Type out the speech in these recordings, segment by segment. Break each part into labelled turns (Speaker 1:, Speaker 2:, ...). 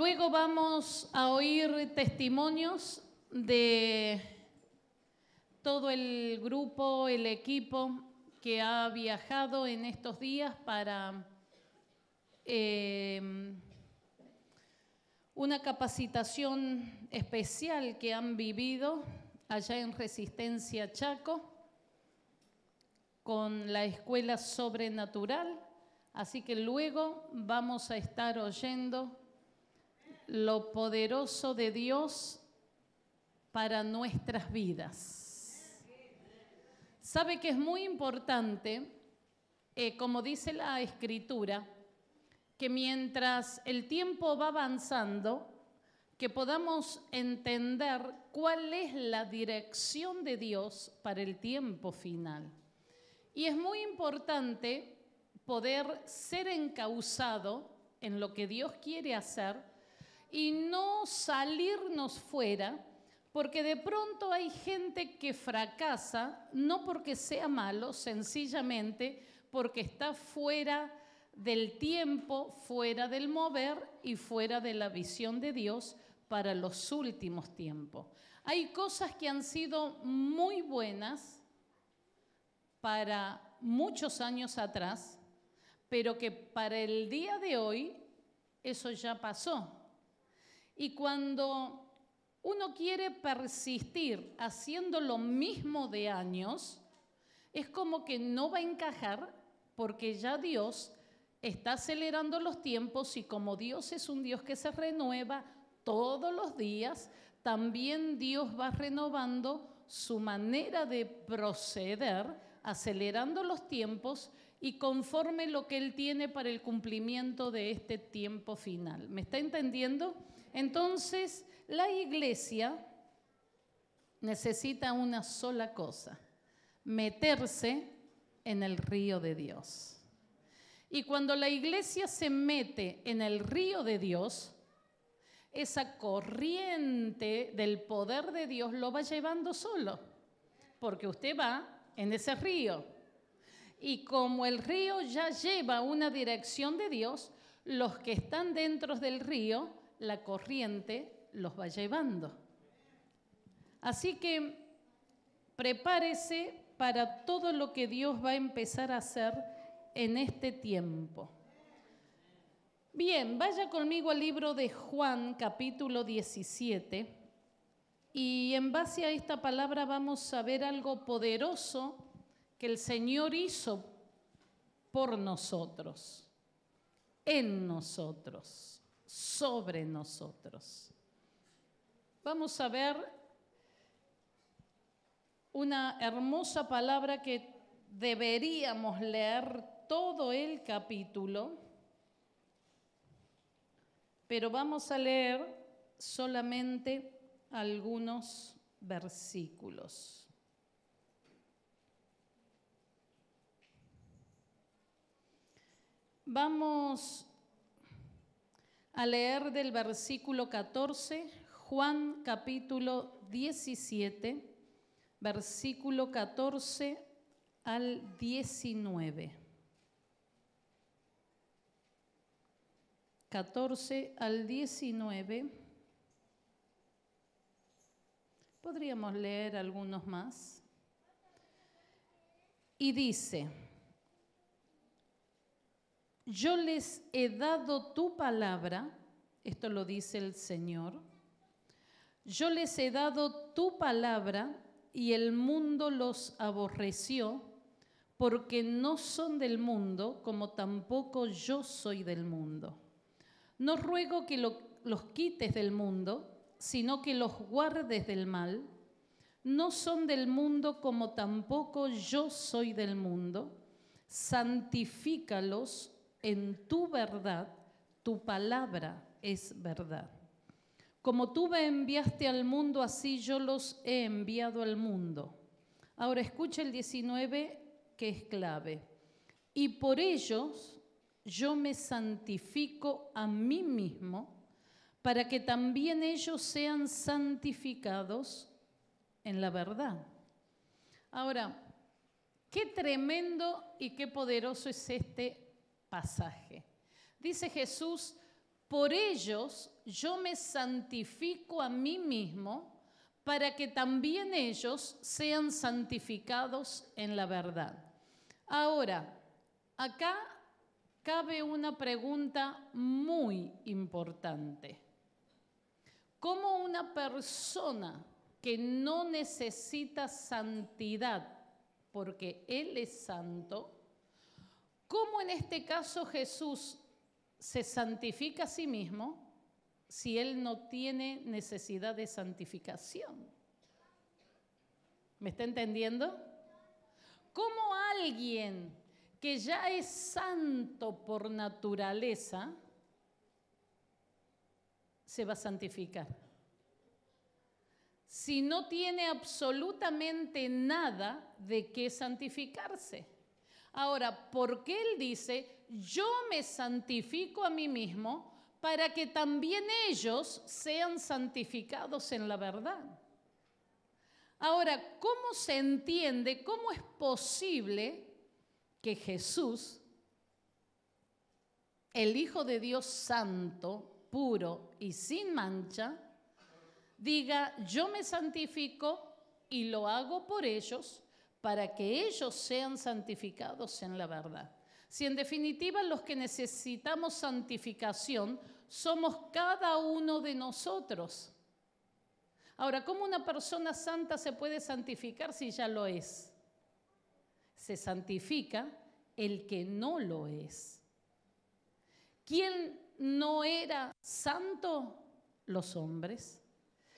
Speaker 1: Luego vamos a oír testimonios de todo el grupo, el equipo que ha viajado en estos días para em, una capacitación especial que han vivido allá en Resistencia Chaco con la Escuela Sobrenatural. Así que luego vamos a estar oyendo lo poderoso de Dios para nuestras vidas. Sabe que es muy importante, eh, como dice la escritura, que mientras el tiempo va avanzando, que podamos entender cuál es la dirección de Dios para el tiempo final. Y es muy importante poder ser encauzado en lo que Dios quiere hacer y no salirnos fuera, porque de pronto hay gente que fracasa, no porque sea malo, sencillamente porque está fuera del tiempo, fuera del mover y fuera de la visión de Dios para los últimos tiempos. Hay cosas que han sido muy buenas para muchos años atrás, pero que para el día de hoy eso ya pasó. Y cuando uno quiere persistir haciendo lo mismo de años, es como que no va a encajar porque ya Dios está acelerando los tiempos y como Dios es un Dios que se renueva todos los días, también Dios va renovando su manera de proceder, acelerando los tiempos y conforme lo que Él tiene para el cumplimiento de este tiempo final. ¿Me está entendiendo? Entonces, la iglesia necesita una sola cosa, meterse en el río de Dios. Y cuando la iglesia se mete en el río de Dios, esa corriente del poder de Dios lo va llevando solo, porque usted va en ese río. Y como el río ya lleva una dirección de Dios, los que están dentro del río la corriente los va llevando. Así que prepárese para todo lo que Dios va a empezar a hacer en este tiempo. Bien, vaya conmigo al libro de Juan capítulo 17 y en base a esta palabra vamos a ver algo poderoso que el Señor hizo por nosotros, en nosotros sobre nosotros. Vamos a ver una hermosa palabra que deberíamos leer todo el capítulo, pero vamos a leer solamente algunos versículos. Vamos a leer del versículo 14, Juan capítulo 17, versículo 14 al 19. 14 al 19. Podríamos leer algunos más. Y dice, yo les he dado tu palabra, esto lo dice el Señor, yo les he dado tu palabra y el mundo los aborreció porque no son del mundo como tampoco yo soy del mundo. No ruego que los quites del mundo, sino que los guardes del mal. No son del mundo como tampoco yo soy del mundo. Santifícalos en tu verdad, tu palabra es verdad. Como tú me enviaste al mundo, así yo los he enviado al mundo. Ahora escucha el 19 que es clave. Y por ellos yo me santifico a mí mismo para que también ellos sean santificados en la verdad. Ahora, qué tremendo y qué poderoso es este pasaje. Dice Jesús, por ellos yo me santifico a mí mismo para que también ellos sean santificados en la verdad. Ahora, acá cabe una pregunta muy importante. ¿Cómo una persona que no necesita santidad, porque Él es santo, ¿Cómo en este caso Jesús se santifica a sí mismo si él no tiene necesidad de santificación? ¿Me está entendiendo? ¿Cómo alguien que ya es santo por naturaleza se va a santificar? Si no tiene absolutamente nada de qué santificarse. Ahora, ¿por qué él dice, yo me santifico a mí mismo para que también ellos sean santificados en la verdad? Ahora, ¿cómo se entiende, cómo es posible que Jesús, el Hijo de Dios santo, puro y sin mancha, diga, yo me santifico y lo hago por ellos para que ellos sean santificados en la verdad. Si en definitiva los que necesitamos santificación somos cada uno de nosotros. Ahora, ¿cómo una persona santa se puede santificar si ya lo es? Se santifica el que no lo es. ¿Quién no era santo? Los hombres.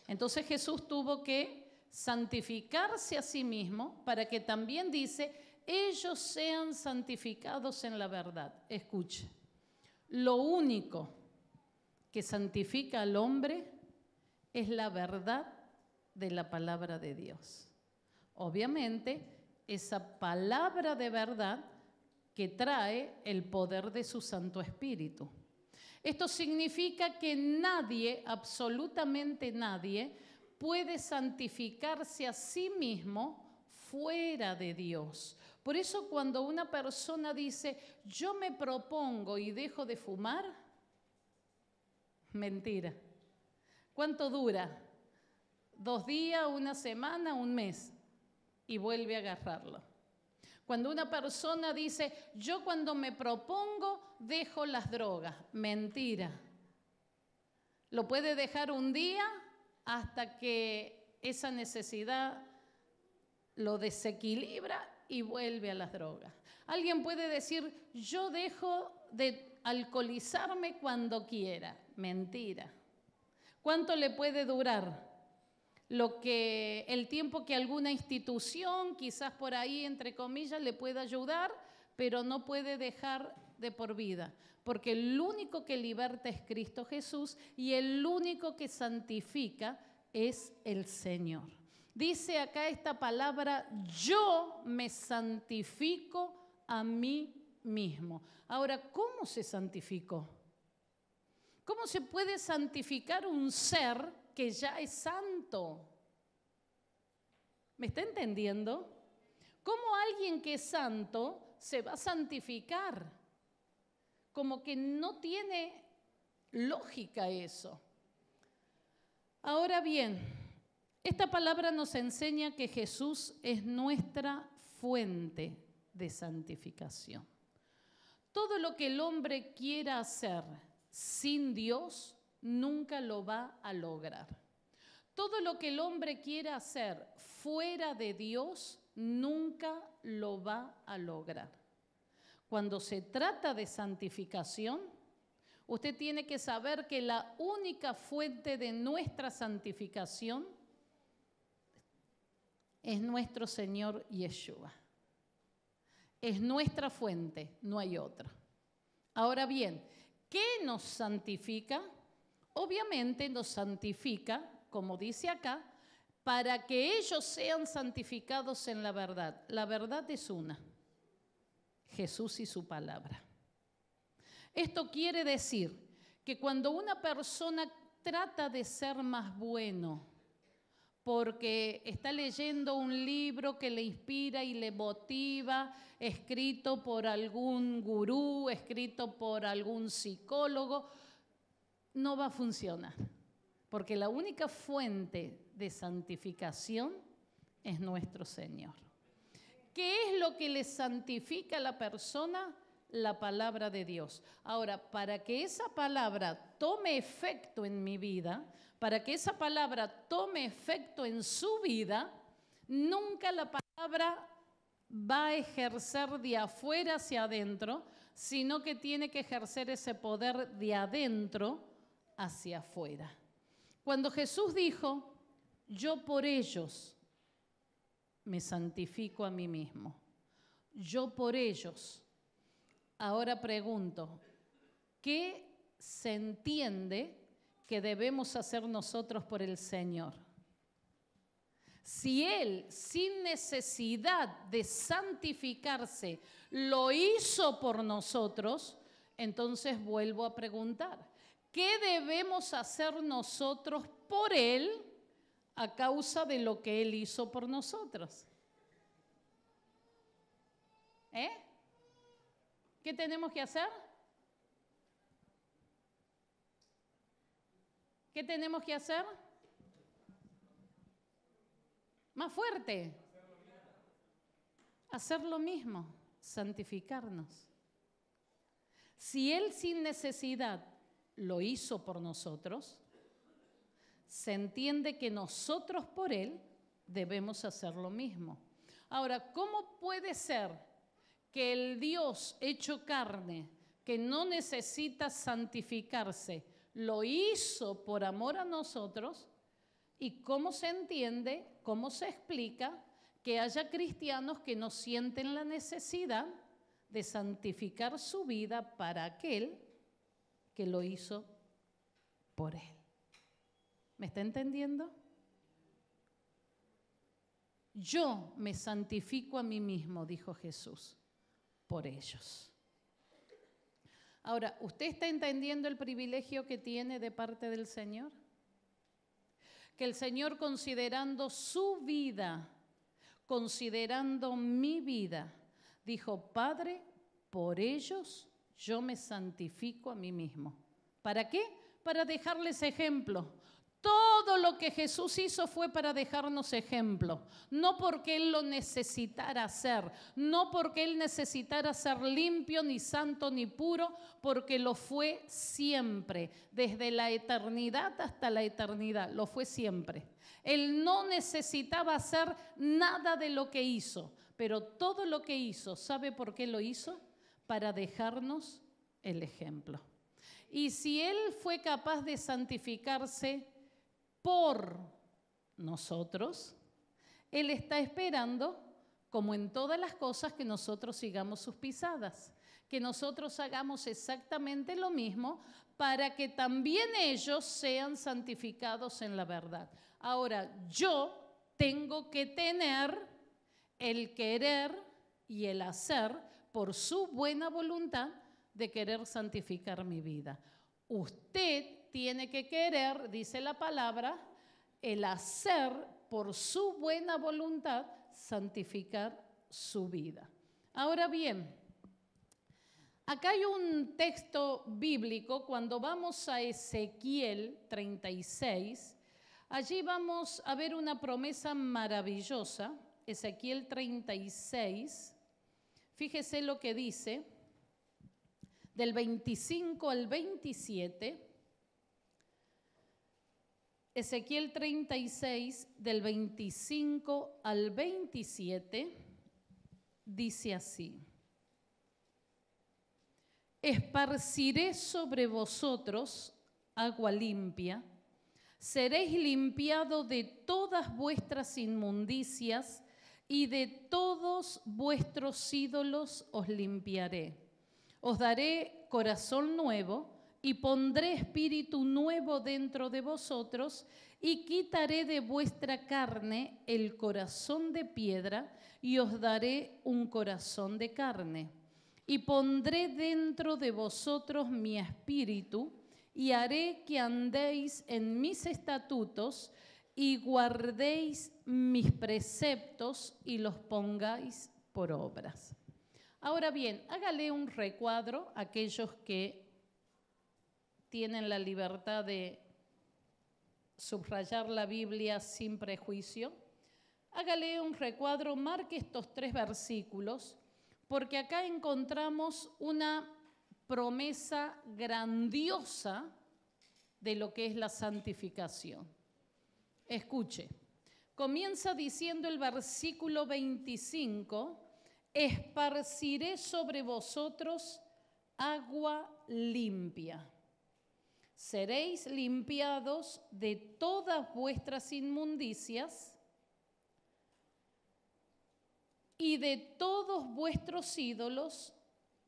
Speaker 1: Entonces Jesús tuvo que santificarse a sí mismo para que también dice, ellos sean santificados en la verdad. Escuche, lo único que santifica al hombre es la verdad de la palabra de Dios. Obviamente, esa palabra de verdad que trae el poder de su Santo Espíritu. Esto significa que nadie, absolutamente nadie, puede santificarse a sí mismo fuera de Dios. Por eso cuando una persona dice, yo me propongo y dejo de fumar, mentira. ¿Cuánto dura? Dos días, una semana, un mes. Y vuelve a agarrarlo. Cuando una persona dice, yo cuando me propongo dejo las drogas, mentira. Lo puede dejar un día, hasta que esa necesidad lo desequilibra y vuelve a las drogas. Alguien puede decir, yo dejo de alcoholizarme cuando quiera. Mentira. ¿Cuánto le puede durar? Lo que el tiempo que alguna institución, quizás por ahí entre comillas, le pueda ayudar, pero no puede dejar de por vida, porque el único que liberta es Cristo Jesús y el único que santifica es el Señor. Dice acá esta palabra, yo me santifico a mí mismo. Ahora, ¿cómo se santificó? ¿Cómo se puede santificar un ser que ya es santo? ¿Me está entendiendo? ¿Cómo alguien que es santo se va a santificar? Como que no tiene lógica eso. Ahora bien, esta palabra nos enseña que Jesús es nuestra fuente de santificación. Todo lo que el hombre quiera hacer sin Dios nunca lo va a lograr. Todo lo que el hombre quiera hacer fuera de Dios nunca lo va a lograr. Cuando se trata de santificación, usted tiene que saber que la única fuente de nuestra santificación es nuestro Señor Yeshua. Es nuestra fuente, no hay otra. Ahora bien, ¿qué nos santifica? Obviamente nos santifica, como dice acá, para que ellos sean santificados en la verdad. La verdad es una. Jesús y su palabra. Esto quiere decir que cuando una persona trata de ser más bueno, porque está leyendo un libro que le inspira y le motiva, escrito por algún gurú, escrito por algún psicólogo, no va a funcionar, porque la única fuente de santificación es nuestro Señor. ¿Qué es lo que le santifica a la persona? La palabra de Dios. Ahora, para que esa palabra tome efecto en mi vida, para que esa palabra tome efecto en su vida, nunca la palabra va a ejercer de afuera hacia adentro, sino que tiene que ejercer ese poder de adentro hacia afuera. Cuando Jesús dijo, yo por ellos me santifico a mí mismo. Yo por ellos. Ahora pregunto, ¿qué se entiende que debemos hacer nosotros por el Señor? Si Él, sin necesidad de santificarse, lo hizo por nosotros, entonces vuelvo a preguntar, ¿qué debemos hacer nosotros por Él? a causa de lo que Él hizo por nosotros. ¿Eh? ¿Qué tenemos que hacer? ¿Qué tenemos que hacer? Más fuerte. Hacer lo mismo, santificarnos. Si Él sin necesidad lo hizo por nosotros, se entiende que nosotros por Él debemos hacer lo mismo. Ahora, ¿cómo puede ser que el Dios hecho carne, que no necesita santificarse, lo hizo por amor a nosotros? ¿Y cómo se entiende, cómo se explica que haya cristianos que no sienten la necesidad de santificar su vida para aquel que lo hizo por él? ¿Me está entendiendo? Yo me santifico a mí mismo, dijo Jesús, por ellos. Ahora, ¿usted está entendiendo el privilegio que tiene de parte del Señor? Que el Señor considerando su vida, considerando mi vida, dijo, Padre, por ellos yo me santifico a mí mismo. ¿Para qué? Para dejarles ejemplo, todo lo que Jesús hizo fue para dejarnos ejemplo, no porque Él lo necesitara hacer, no porque Él necesitara ser limpio, ni santo, ni puro, porque lo fue siempre, desde la eternidad hasta la eternidad, lo fue siempre. Él no necesitaba hacer nada de lo que hizo, pero todo lo que hizo, ¿sabe por qué lo hizo? Para dejarnos el ejemplo. Y si Él fue capaz de santificarse, por nosotros, Él está esperando, como en todas las cosas, que nosotros sigamos sus pisadas, que nosotros hagamos exactamente lo mismo para que también ellos sean santificados en la verdad. Ahora, yo tengo que tener el querer y el hacer por su buena voluntad de querer santificar mi vida. Usted tiene que querer, dice la palabra, el hacer por su buena voluntad santificar su vida. Ahora bien, acá hay un texto bíblico, cuando vamos a Ezequiel 36, allí vamos a ver una promesa maravillosa, Ezequiel 36, fíjese lo que dice, del 25 al 27. Ezequiel 36, del 25 al 27, dice así. Esparciré sobre vosotros agua limpia, seréis limpiado de todas vuestras inmundicias y de todos vuestros ídolos os limpiaré. Os daré corazón nuevo y pondré espíritu nuevo dentro de vosotros y quitaré de vuestra carne el corazón de piedra y os daré un corazón de carne. Y pondré dentro de vosotros mi espíritu y haré que andéis en mis estatutos y guardéis mis preceptos y los pongáis por obras. Ahora bien, hágale un recuadro a aquellos que tienen la libertad de subrayar la Biblia sin prejuicio, hágale un recuadro, marque estos tres versículos, porque acá encontramos una promesa grandiosa de lo que es la santificación. Escuche, comienza diciendo el versículo 25, esparciré sobre vosotros agua limpia seréis limpiados de todas vuestras inmundicias y de todos vuestros ídolos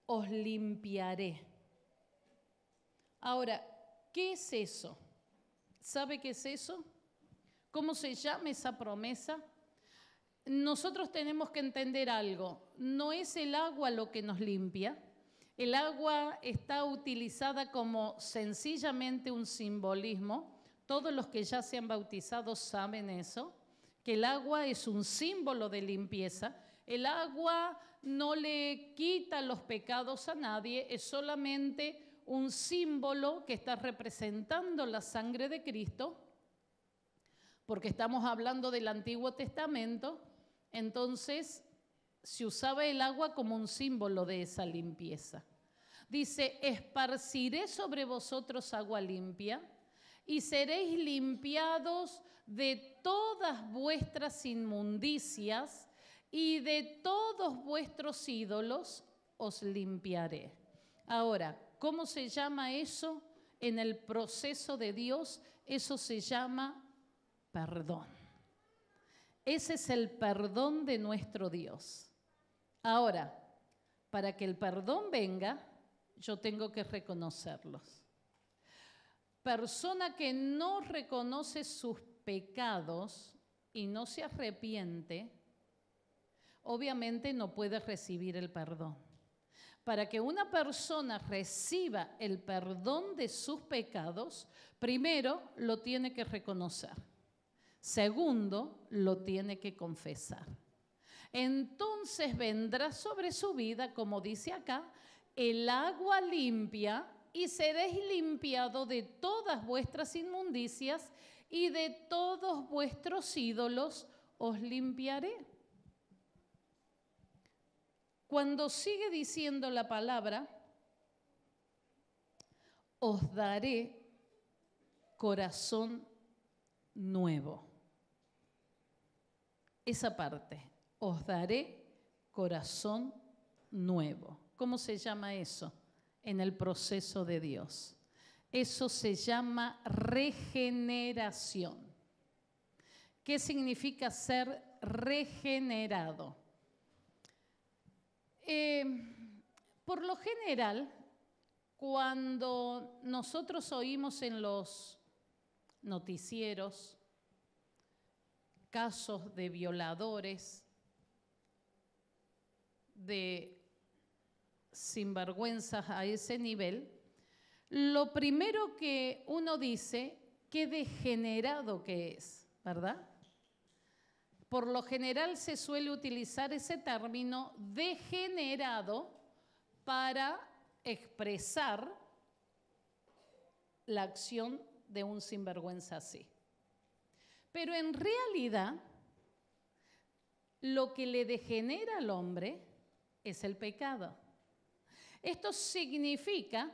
Speaker 1: os limpiaré. Ahora, ¿qué es eso? ¿Sabe qué es eso? ¿Cómo se llama esa promesa? Nosotros tenemos que entender algo. No es el agua lo que nos limpia, el agua está utilizada como sencillamente un simbolismo. Todos los que ya se han bautizado saben eso, que el agua es un símbolo de limpieza. El agua no le quita los pecados a nadie, es solamente un símbolo que está representando la sangre de Cristo, porque estamos hablando del Antiguo Testamento. Entonces, se usaba el agua como un símbolo de esa limpieza. Dice, esparciré sobre vosotros agua limpia y seréis limpiados de todas vuestras inmundicias y de todos vuestros ídolos os limpiaré. Ahora, ¿cómo se llama eso en el proceso de Dios? Eso se llama perdón. Ese es el perdón de nuestro Dios. Ahora, para que el perdón venga, yo tengo que reconocerlos. Persona que no reconoce sus pecados y no se arrepiente, obviamente no puede recibir el perdón. Para que una persona reciba el perdón de sus pecados, primero lo tiene que reconocer. Segundo, lo tiene que confesar entonces vendrá sobre su vida, como dice acá, el agua limpia y seréis limpiado de todas vuestras inmundicias y de todos vuestros ídolos os limpiaré. Cuando sigue diciendo la palabra, os daré corazón nuevo. Esa parte, os daré corazón nuevo. ¿Cómo se llama eso? En el proceso de Dios. Eso se llama regeneración. ¿Qué significa ser regenerado? Eh, por lo general, cuando nosotros oímos en los noticieros casos de violadores, de sinvergüenzas a ese nivel, lo primero que uno dice, qué degenerado que es, ¿verdad? Por lo general se suele utilizar ese término degenerado para expresar la acción de un sinvergüenza así. Pero en realidad, lo que le degenera al hombre es el pecado. Esto significa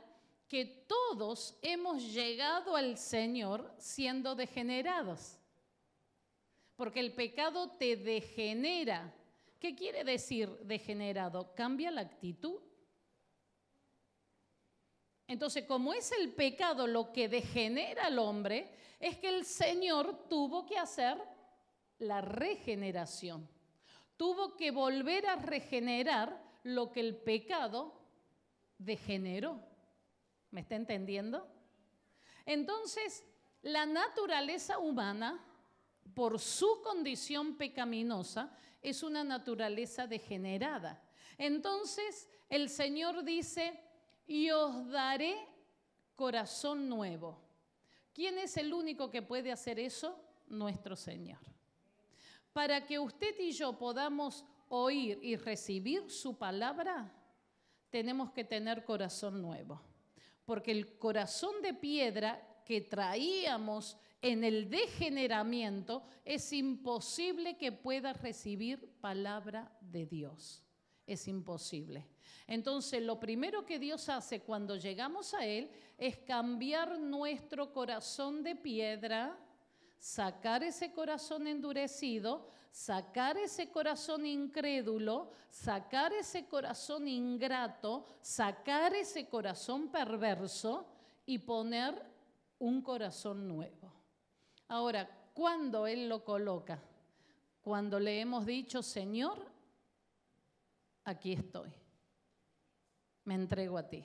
Speaker 1: que todos hemos llegado al Señor siendo degenerados. Porque el pecado te degenera. ¿Qué quiere decir degenerado? Cambia la actitud. Entonces, como es el pecado lo que degenera al hombre, es que el Señor tuvo que hacer la regeneración tuvo que volver a regenerar lo que el pecado degeneró. ¿Me está entendiendo? Entonces, la naturaleza humana, por su condición pecaminosa, es una naturaleza degenerada. Entonces, el Señor dice, y os daré corazón nuevo. ¿Quién es el único que puede hacer eso? Nuestro Señor para que usted y yo podamos oír y recibir su palabra, tenemos que tener corazón nuevo. Porque el corazón de piedra que traíamos en el degeneramiento es imposible que pueda recibir palabra de Dios. Es imposible. Entonces, lo primero que Dios hace cuando llegamos a Él es cambiar nuestro corazón de piedra sacar ese corazón endurecido, sacar ese corazón incrédulo, sacar ese corazón ingrato, sacar ese corazón perverso y poner un corazón nuevo. Ahora, ¿cuándo Él lo coloca? Cuando le hemos dicho, Señor, aquí estoy, me entrego a ti.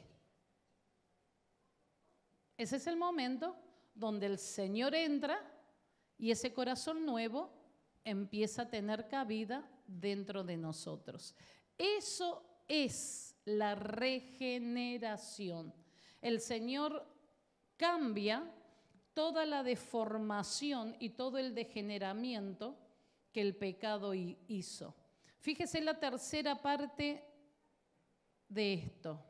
Speaker 1: Ese es el momento donde el Señor entra y ese corazón nuevo empieza a tener cabida dentro de nosotros. Eso es la regeneración. El Señor cambia toda la deformación y todo el degeneramiento que el pecado hizo. Fíjese la tercera parte de esto.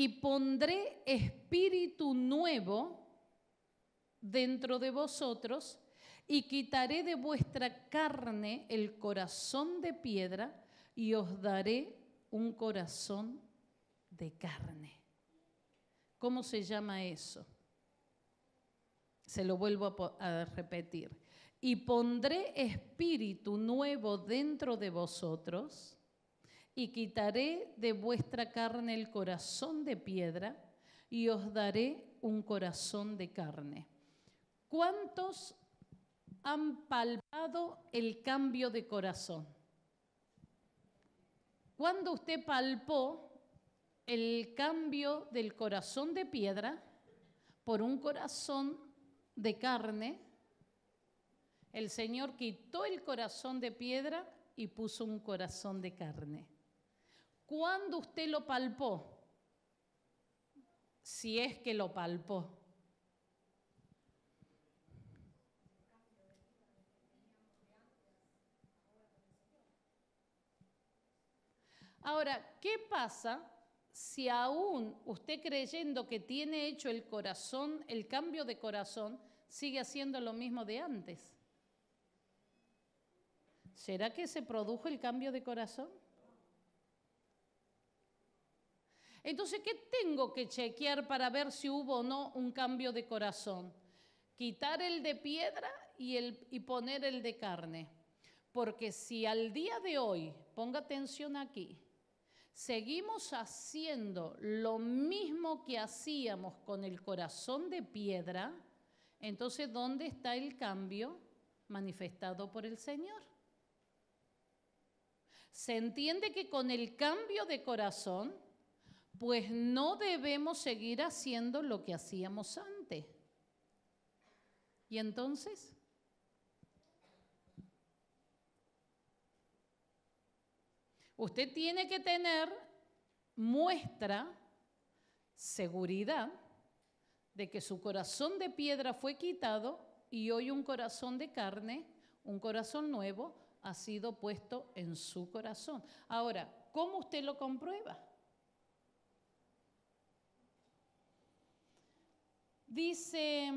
Speaker 1: y pondré espíritu nuevo dentro de vosotros y quitaré de vuestra carne el corazón de piedra y os daré un corazón de carne. ¿Cómo se llama eso? Se lo vuelvo a, repetir. Y pondré espíritu nuevo dentro de vosotros y quitaré de vuestra carne el corazón de piedra y os daré un corazón de carne. ¿Cuántos han palpado el cambio de corazón? Cuando usted palpó el cambio del corazón de piedra por un corazón de carne, el Señor quitó el corazón de piedra y puso un corazón de carne. ¿Cuándo usted lo palpó? Si es que lo palpó. Ahora, ¿qué pasa si aún usted creyendo que tiene hecho el corazón, el cambio de corazón, sigue haciendo lo mismo de antes? ¿Será que se produjo el cambio de corazón? Entonces, ¿qué tengo que chequear para ver si hubo o no un cambio de corazón? Quitar el de piedra y, el, y poner el de carne. Porque si al día de hoy, ponga atención aquí, seguimos haciendo lo mismo que hacíamos con el corazón de piedra, entonces ¿dónde está el cambio manifestado por el Señor? Se entiende que con el cambio de corazón pues no debemos seguir haciendo lo que hacíamos antes. ¿Y entonces? Usted tiene que tener muestra, seguridad, de que su corazón de piedra fue quitado y hoy un corazón de carne, un corazón nuevo, ha sido puesto en su corazón. Ahora, ¿cómo usted lo comprueba? Dice,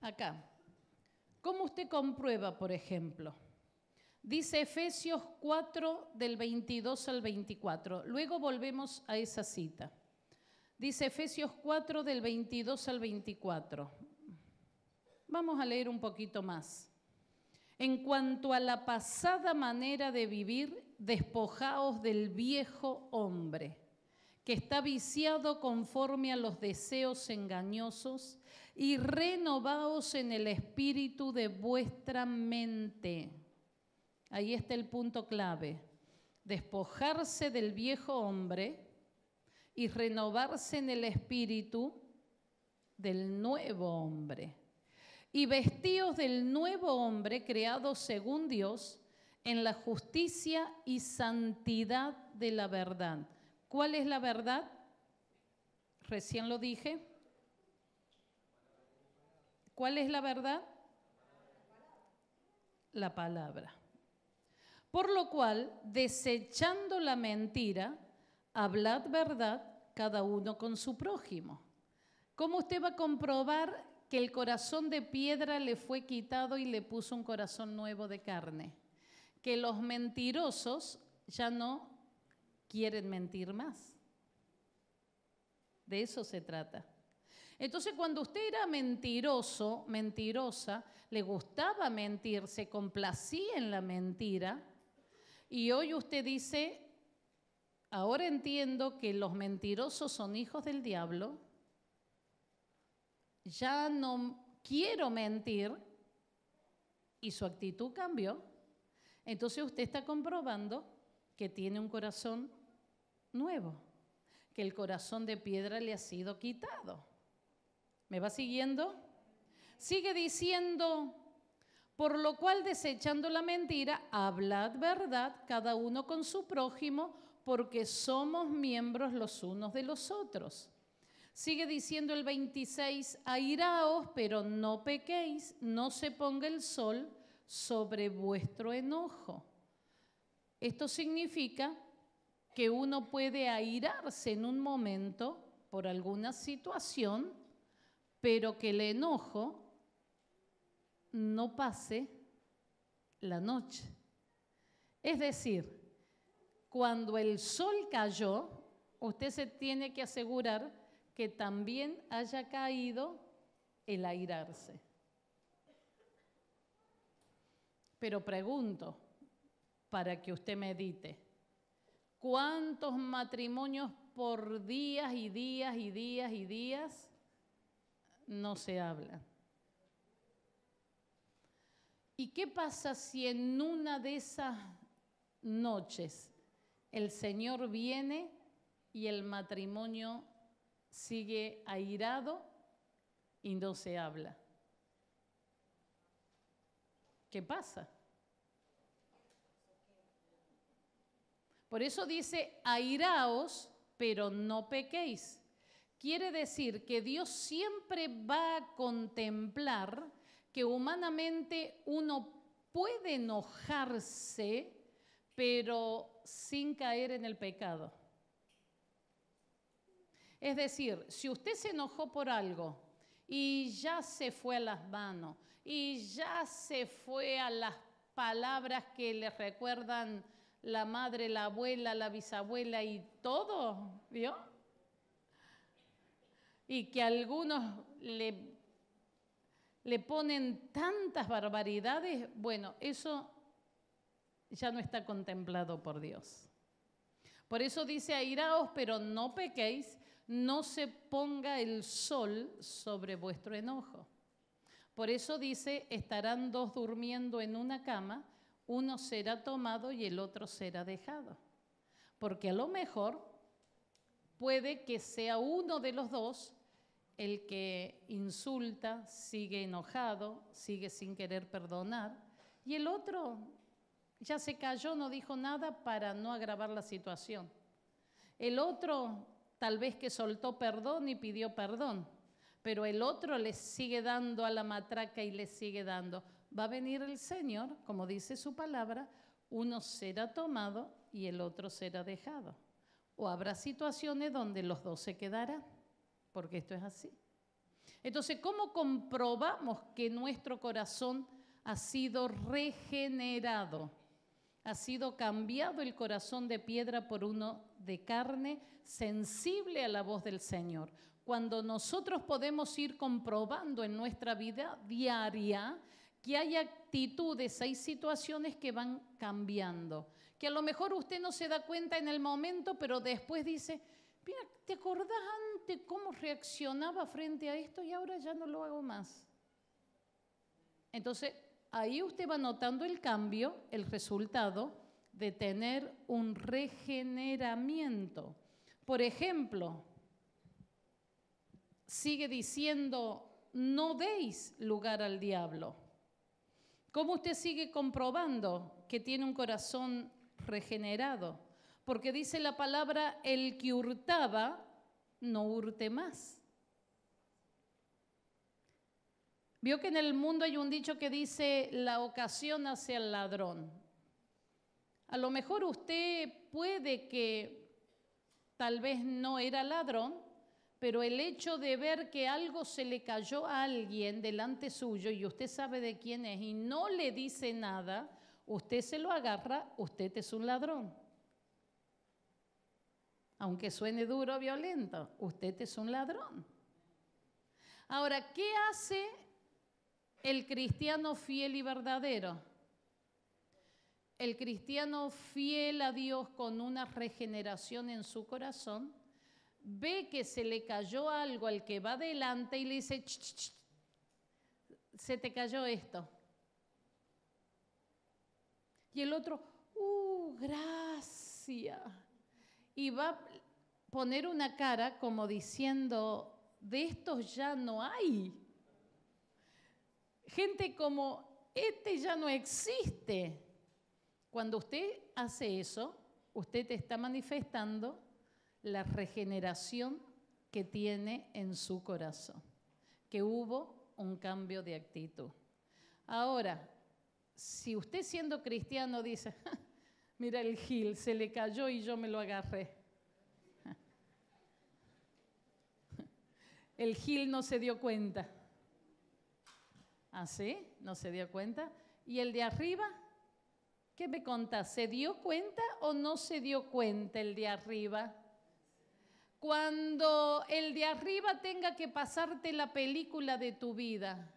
Speaker 1: acá. ¿Cómo usted comprueba, por ejemplo? Dice Efesios 4 del 22 al 24. Luego volvemos a esa cita. Dice Efesios 4 del 22 al 24. Vamos a leer un poquito más. En cuanto a la pasada manera de vivir, despojaos del viejo hombre, que está viciado conforme a los deseos engañosos, y renovaos en el espíritu de vuestra mente. Ahí está el punto clave. Despojarse del viejo hombre y renovarse en el espíritu del nuevo hombre. Y vestíos del nuevo hombre creado según Dios en la justicia y santidad de la verdad. ¿Cuál es la verdad? Recién lo dije. ¿Cuál es la verdad? La palabra. Por lo cual, desechando la mentira, hablad verdad cada uno con su prójimo. ¿Cómo usted va a comprobar que el corazón de piedra le fue quitado y le puso un corazón nuevo de carne? Que los mentirosos ya no quieren mentir más. De eso se trata. Entonces cuando usted era mentiroso, mentirosa, le gustaba mentir, se complacía en la mentira, y hoy usted dice, ahora entiendo que los mentirosos son hijos del diablo, ya no quiero mentir y su actitud cambió, entonces usted está comprobando que tiene un corazón nuevo, que el corazón de piedra le ha sido quitado. ¿Me va siguiendo? Sigue diciendo, por lo cual desechando la mentira, hablad verdad cada uno con su prójimo porque somos miembros los unos de los otros. Sigue diciendo el 26, airaos, pero no pequéis, no se ponga el sol sobre vuestro enojo. Esto significa que uno puede airarse en un momento por alguna situación, pero que el enojo no pase la noche. Es decir, cuando el sol cayó, usted se tiene que asegurar que también haya caído el airarse. Pero pregunto, para que usted medite, ¿cuántos matrimonios por días y días y días y días no se hablan? ¿Y qué pasa si en una de esas noches el Señor viene y el matrimonio sigue airado y no se habla. ¿Qué pasa? Por eso dice, airaos, pero no pequéis. Quiere decir que Dios siempre va a contemplar que humanamente uno puede enojarse, pero sin caer en el pecado. Es decir, si usted se enojó por algo y ya se fue a las manos y ya se fue a las palabras que le recuerdan la madre, la abuela, la bisabuela y todo, ¿vio? Y que algunos le, le ponen tantas barbaridades, bueno, eso ya no está contemplado por Dios. Por eso dice, airaos, pero no pequéis, no se ponga el sol sobre vuestro enojo. Por eso dice, estarán dos durmiendo en una cama, uno será tomado y el otro será dejado. Porque a lo mejor puede que sea uno de los dos el que insulta, sigue enojado, sigue sin querer perdonar, y el otro ya se cayó, no dijo nada para no agravar la situación. El otro tal vez que soltó perdón y pidió perdón, pero el otro le sigue dando a la matraca y le sigue dando. Va a venir el Señor, como dice su palabra, uno será tomado y el otro será dejado. O habrá situaciones donde los dos se quedarán, porque esto es así. Entonces, ¿cómo comprobamos que nuestro corazón ha sido regenerado? ha sido cambiado el corazón de piedra por uno de carne, sensible a la voz del Señor. Cuando nosotros podemos ir comprobando en nuestra vida diaria que hay actitudes, hay situaciones que van cambiando, que a lo mejor usted no se da cuenta en el momento, pero después dice, mira, ¿te acordás antes cómo reaccionaba frente a esto y ahora ya no lo hago más? Entonces, ahí usted va notando el cambio, el resultado de tener un regeneramiento. Por ejemplo, sigue diciendo, no deis lugar al diablo. ¿Cómo usted sigue comprobando que tiene un corazón regenerado? Porque dice la palabra, el que hurtaba, no hurte más. Vio que en el mundo hay un dicho que dice, la ocasión hace al ladrón. A lo mejor usted puede que tal vez no era ladrón, pero el hecho de ver que algo se le cayó a alguien delante suyo y usted sabe de quién es y no le dice nada, usted se lo agarra, usted es un ladrón. Aunque suene duro o violento, usted es un ladrón. Ahora, ¿qué hace el cristiano fiel y verdadero. El cristiano fiel a Dios con una regeneración en su corazón ve que se le cayó algo al que va adelante y le dice, se te cayó esto. Y el otro, uh, gracias. Y va a poner una cara como diciendo, de estos ya no hay. Gente como, este ya no existe. Cuando usted hace eso, usted está manifestando la regeneración que tiene en su corazón, que hubo un cambio de actitud. Ahora, si usted siendo cristiano dice, mira el Gil, se le cayó y yo me lo agarré. El Gil no se dio cuenta. Así, ¿Ah, no se dio cuenta. ¿Y el de arriba? ¿Qué me contás? ¿Se dio cuenta o no se dio cuenta el de arriba? Cuando el de arriba tenga que pasarte la película de tu vida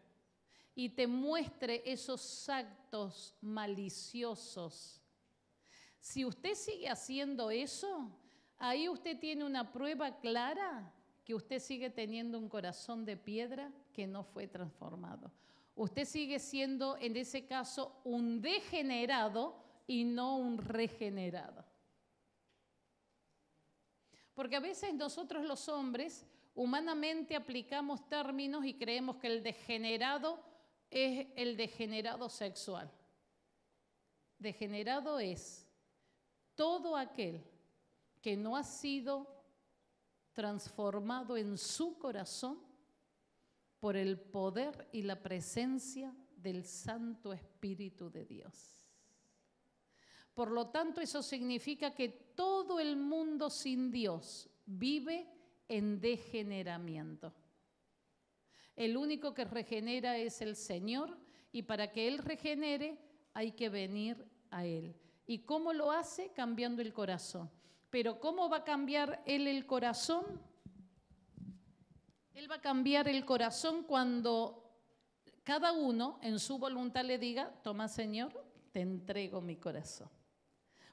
Speaker 1: y te muestre esos actos maliciosos, si usted sigue haciendo eso, ahí usted tiene una prueba clara que usted sigue teniendo un corazón de piedra que no fue transformado. Usted sigue siendo, en ese caso, un degenerado y no un regenerado. Porque a veces nosotros los hombres humanamente aplicamos términos y creemos que el degenerado es el degenerado sexual. Degenerado es todo aquel que no ha sido transformado en su corazón por el poder y la presencia del Santo Espíritu de Dios. Por lo tanto, eso significa que todo el mundo sin Dios vive en degeneramiento. El único que regenera es el Señor y para que Él regenere hay que venir a Él. ¿Y cómo lo hace? Cambiando el corazón. Pero ¿cómo va a cambiar Él el corazón? Él va a cambiar el corazón cuando cada uno en su voluntad le diga, toma Señor, te entrego mi corazón.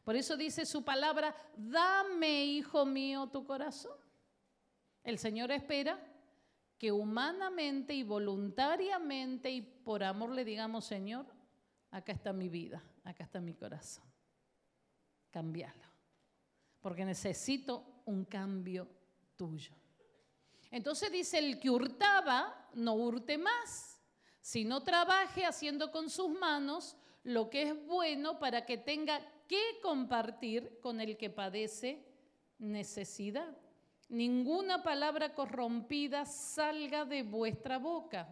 Speaker 1: Por eso dice su palabra, dame, hijo mío, tu corazón. El Señor espera que humanamente y voluntariamente y por amor le digamos, Señor, acá está mi vida, acá está mi corazón. Cambialo. Porque necesito un cambio tuyo. Entonces dice, el que hurtaba, no hurte más, sino trabaje haciendo con sus manos lo que es bueno para que tenga que compartir con el que padece necesidad. Ninguna palabra corrompida salga de vuestra boca,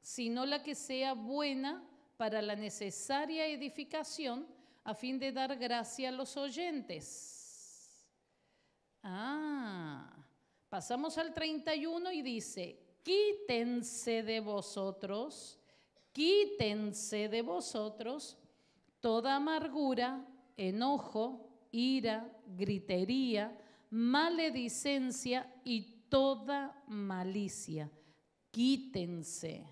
Speaker 1: sino la que sea buena para la necesaria edificación a fin de dar gracia a los oyentes. Ah, Pasamos al 31 y dice, quítense de vosotros, quítense de vosotros toda amargura, enojo, ira, gritería, maledicencia y toda malicia. Quítense.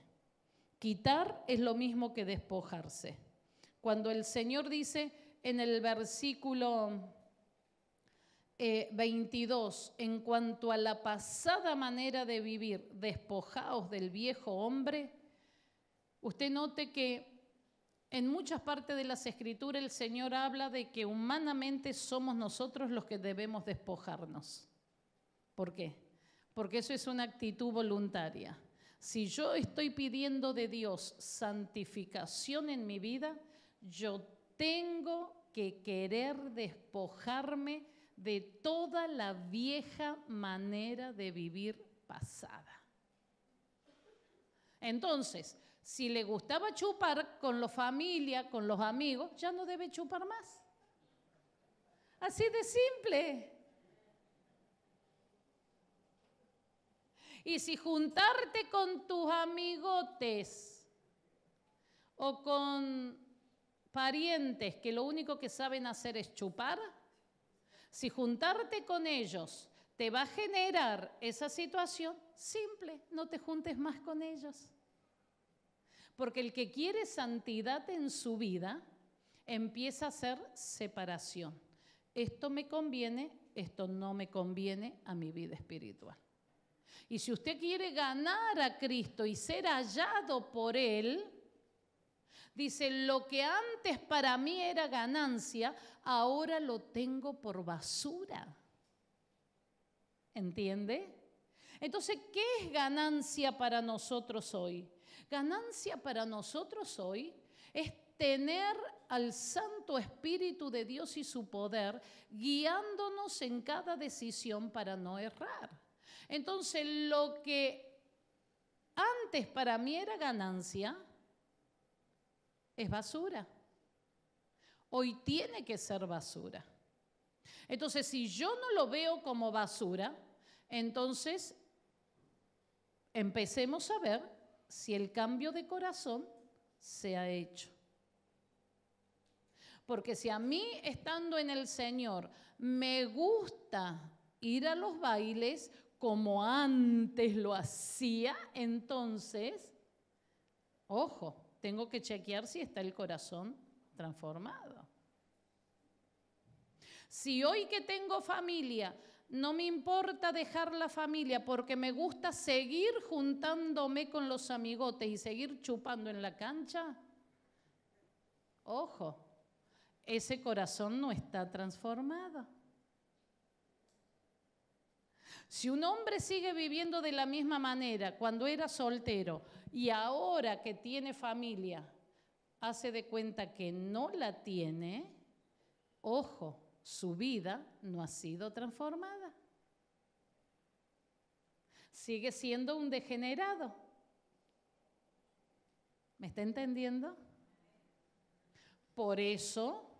Speaker 1: Quitar es lo mismo que despojarse. Cuando el Señor dice en el versículo 22, eh, en cuanto a la pasada manera de vivir, despojaos del viejo hombre, usted note que en muchas partes de las escrituras el Señor habla de que humanamente somos nosotros los que debemos despojarnos. ¿Por qué? Porque eso es una actitud voluntaria. Si yo estoy pidiendo de Dios santificación en mi vida, yo tengo que querer despojarme de toda la vieja manera de vivir pasada. Entonces, si le gustaba chupar con la familia, con los amigos, ya no debe chupar más. Así de simple. Y si juntarte con tus amigotes o con parientes que lo único que saben hacer es chupar, si juntarte con ellos te va a generar esa situación, simple, no te juntes más con ellos. Porque el que quiere santidad en su vida empieza a hacer separación. Esto me conviene, esto no me conviene a mi vida espiritual. Y si usted quiere ganar a Cristo y ser hallado por Él, Dice, lo que antes para mí era ganancia, ahora lo tengo por basura. ¿Entiende? Entonces, ¿qué es ganancia para nosotros hoy? Ganancia para nosotros hoy es tener al Santo Espíritu de Dios y su poder guiándonos en cada decisión para no errar. Entonces, lo que antes para mí era ganancia, es basura. Hoy tiene que ser basura. Entonces, si yo no lo veo como basura, entonces empecemos a ver si el cambio de corazón se ha hecho. Porque si a mí, estando en el Señor, me gusta ir a los bailes como antes lo hacía, entonces, ojo, tengo que chequear si está el corazón transformado. Si hoy que tengo familia, no me importa dejar la familia porque me gusta seguir juntándome con los amigotes y seguir chupando en la cancha, ojo, ese corazón no está transformado. Si un hombre sigue viviendo de la misma manera cuando era soltero y ahora que tiene familia, hace de cuenta que no la tiene, ojo, su vida no ha sido transformada. Sigue siendo un degenerado. ¿Me está entendiendo? Por eso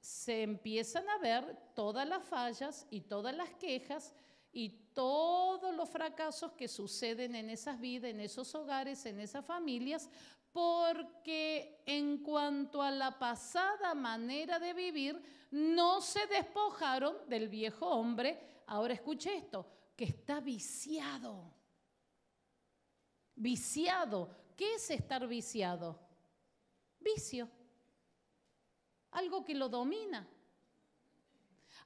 Speaker 1: se empiezan a ver todas las fallas y todas las quejas y todos los fracasos que suceden en esas vidas, en esos hogares, en esas familias, porque en cuanto a la pasada manera de vivir, no se despojaron del viejo hombre, ahora escuche esto, que está viciado. Viciado. ¿Qué es estar viciado? Vicio. Algo que lo domina.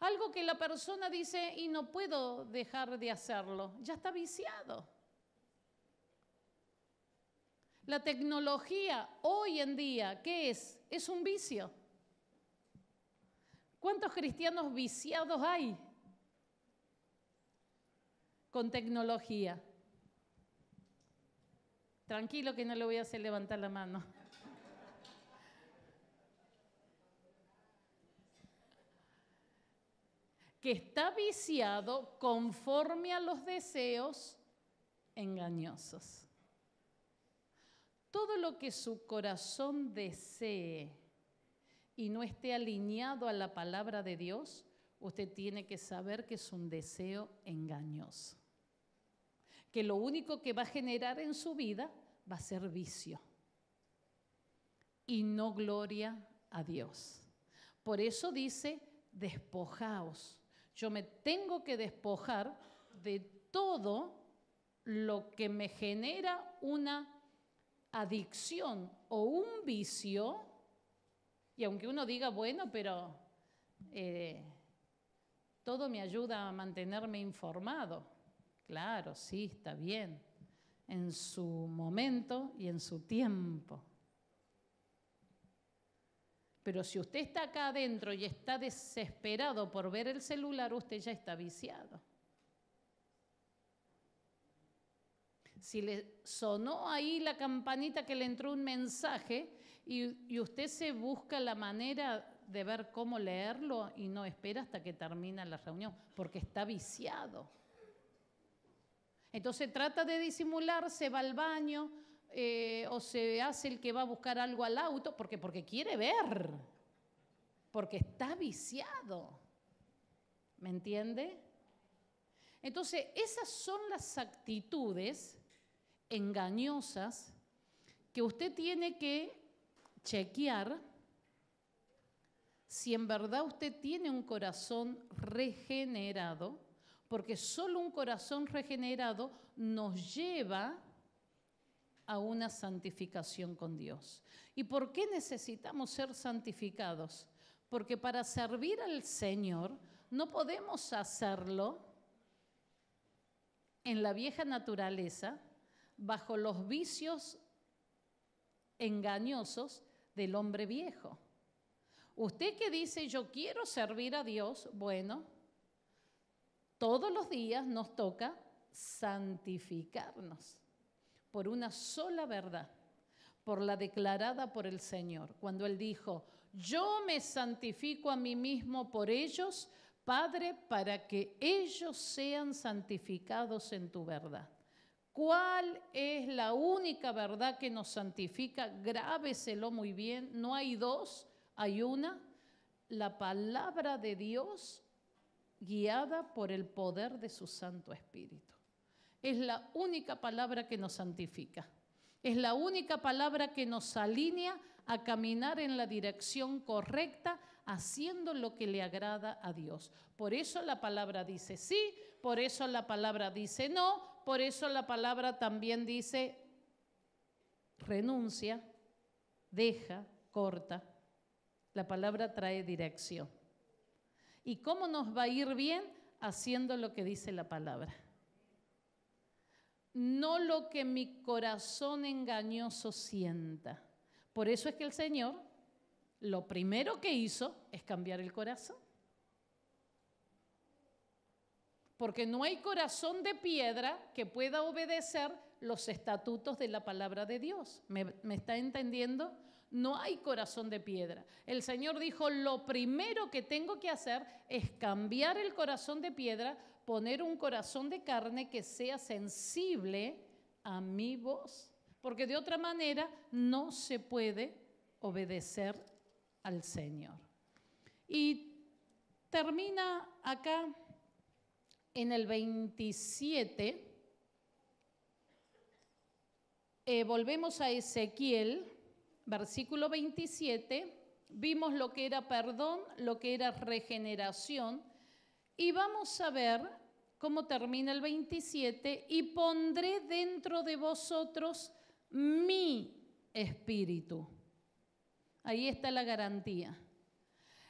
Speaker 1: Algo que la persona dice y no puedo dejar de hacerlo, ya está viciado. La tecnología hoy en día, ¿qué es? Es un vicio. ¿Cuántos cristianos viciados hay con tecnología? Tranquilo que no le voy a hacer levantar la mano. que está viciado conforme a los deseos engañosos. Todo lo que su corazón desee y no esté alineado a la palabra de Dios, usted tiene que saber que es un deseo engañoso. Que lo único que va a generar en su vida va a ser vicio y no gloria a Dios. Por eso dice, despojaos yo me tengo que despojar de todo lo que me genera una adicción o un vicio, y aunque uno diga, bueno, pero eh, todo me ayuda a mantenerme informado. Claro, sí, está bien, en su momento y en su tiempo. Pero si usted está acá adentro y está desesperado por ver el celular, usted ya está viciado. Si le sonó ahí la campanita que le entró un mensaje y, usted se busca la manera de ver cómo leerlo y no espera hasta que termina la reunión, porque está viciado. Entonces trata de disimularse, va al baño, eh, o se hace el que va a buscar algo al auto, porque, porque quiere ver, porque está viciado. ¿Me entiende? Entonces, esas son las actitudes engañosas que usted tiene que chequear si en verdad usted tiene un corazón regenerado, porque solo un corazón regenerado nos lleva a una santificación con Dios. ¿Y por qué necesitamos ser santificados? Porque para servir al Señor no podemos hacerlo en la vieja naturaleza bajo los vicios engañosos del hombre viejo. Usted que dice yo quiero servir a Dios, bueno, todos los días nos toca santificarnos por una sola verdad, por la declarada por el Señor, cuando Él dijo, yo me santifico a mí mismo por ellos, Padre, para que ellos sean santificados en tu verdad. ¿Cuál es la única verdad que nos santifica? Grábeselo muy bien. No hay dos, hay una. La palabra de Dios guiada por el poder de su Santo Espíritu es la única palabra que nos santifica. Es la única palabra que nos alinea a caminar en la dirección correcta, haciendo lo que le agrada a Dios. Por eso la palabra dice sí, por eso la palabra dice no, por eso la palabra también dice renuncia, deja, corta. La palabra trae dirección. ¿Y cómo nos va a ir bien? Haciendo lo que dice la palabra no lo que mi corazón engañoso sienta. Por eso es que el Señor lo primero que hizo es cambiar el corazón. Porque no hay corazón de piedra que pueda obedecer los estatutos de la palabra de Dios. ¿Me, está entendiendo? No hay corazón de piedra. El Señor dijo, lo primero que tengo que hacer es cambiar el corazón de piedra poner un corazón de carne que sea sensible a mi voz, porque de otra manera no se puede obedecer al Señor. Y termina acá en el 27. Eh, volvemos a Ezequiel, versículo 27. Vimos lo que era perdón, lo que era regeneración y vamos a ver cómo termina el 27, y pondré dentro de vosotros mi espíritu. Ahí está la garantía.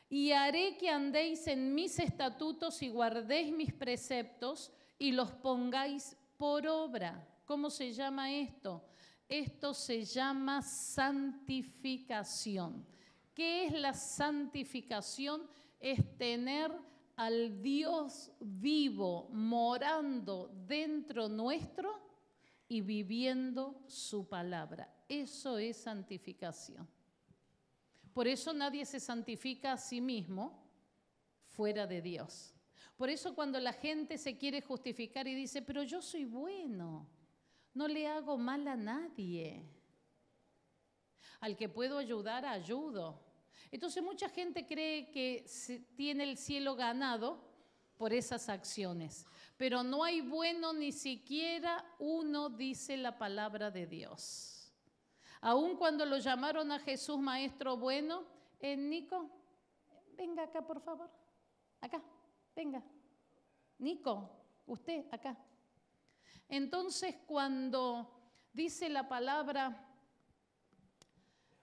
Speaker 1: Y haré que andéis en mis estatutos y guardéis mis preceptos y los pongáis por obra. ¿Cómo se llama esto? Esto se llama santificación. ¿Qué es la santificación? Es tener al Dios vivo morando dentro nuestro y viviendo su palabra. Eso es santificación. Por eso nadie se santifica a sí mismo fuera de Dios. Por eso cuando la gente se quiere justificar y dice, pero yo soy bueno, no le hago mal a nadie. Al que puedo ayudar, ayudo. Entonces mucha gente cree que tiene el cielo ganado por esas acciones, pero no hay bueno ni siquiera uno, dice la palabra de Dios. Aun cuando lo llamaron a Jesús maestro bueno, ¿en eh, Nico, venga acá por favor, acá, venga. Nico, usted acá. Entonces cuando dice la palabra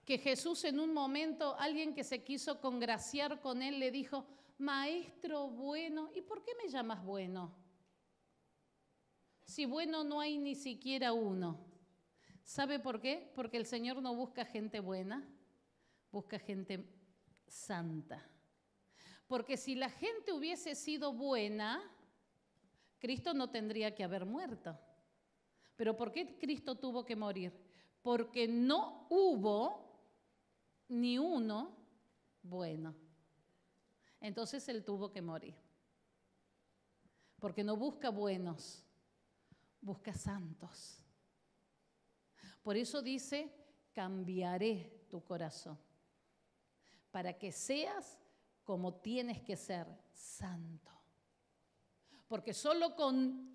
Speaker 1: que Jesús en un momento, alguien que se quiso congraciar con él, le dijo, Maestro bueno, ¿y por qué me llamas bueno? Si bueno no hay ni siquiera uno. ¿Sabe por qué? Porque el Señor no busca gente buena, busca gente santa. Porque si la gente hubiese sido buena, Cristo no tendría que haber muerto. Pero ¿por qué Cristo tuvo que morir? Porque no hubo ni uno bueno. Entonces él tuvo que morir. Porque no busca buenos, busca santos. Por eso dice, cambiaré tu corazón, para que seas como tienes que ser, santo. Porque solo con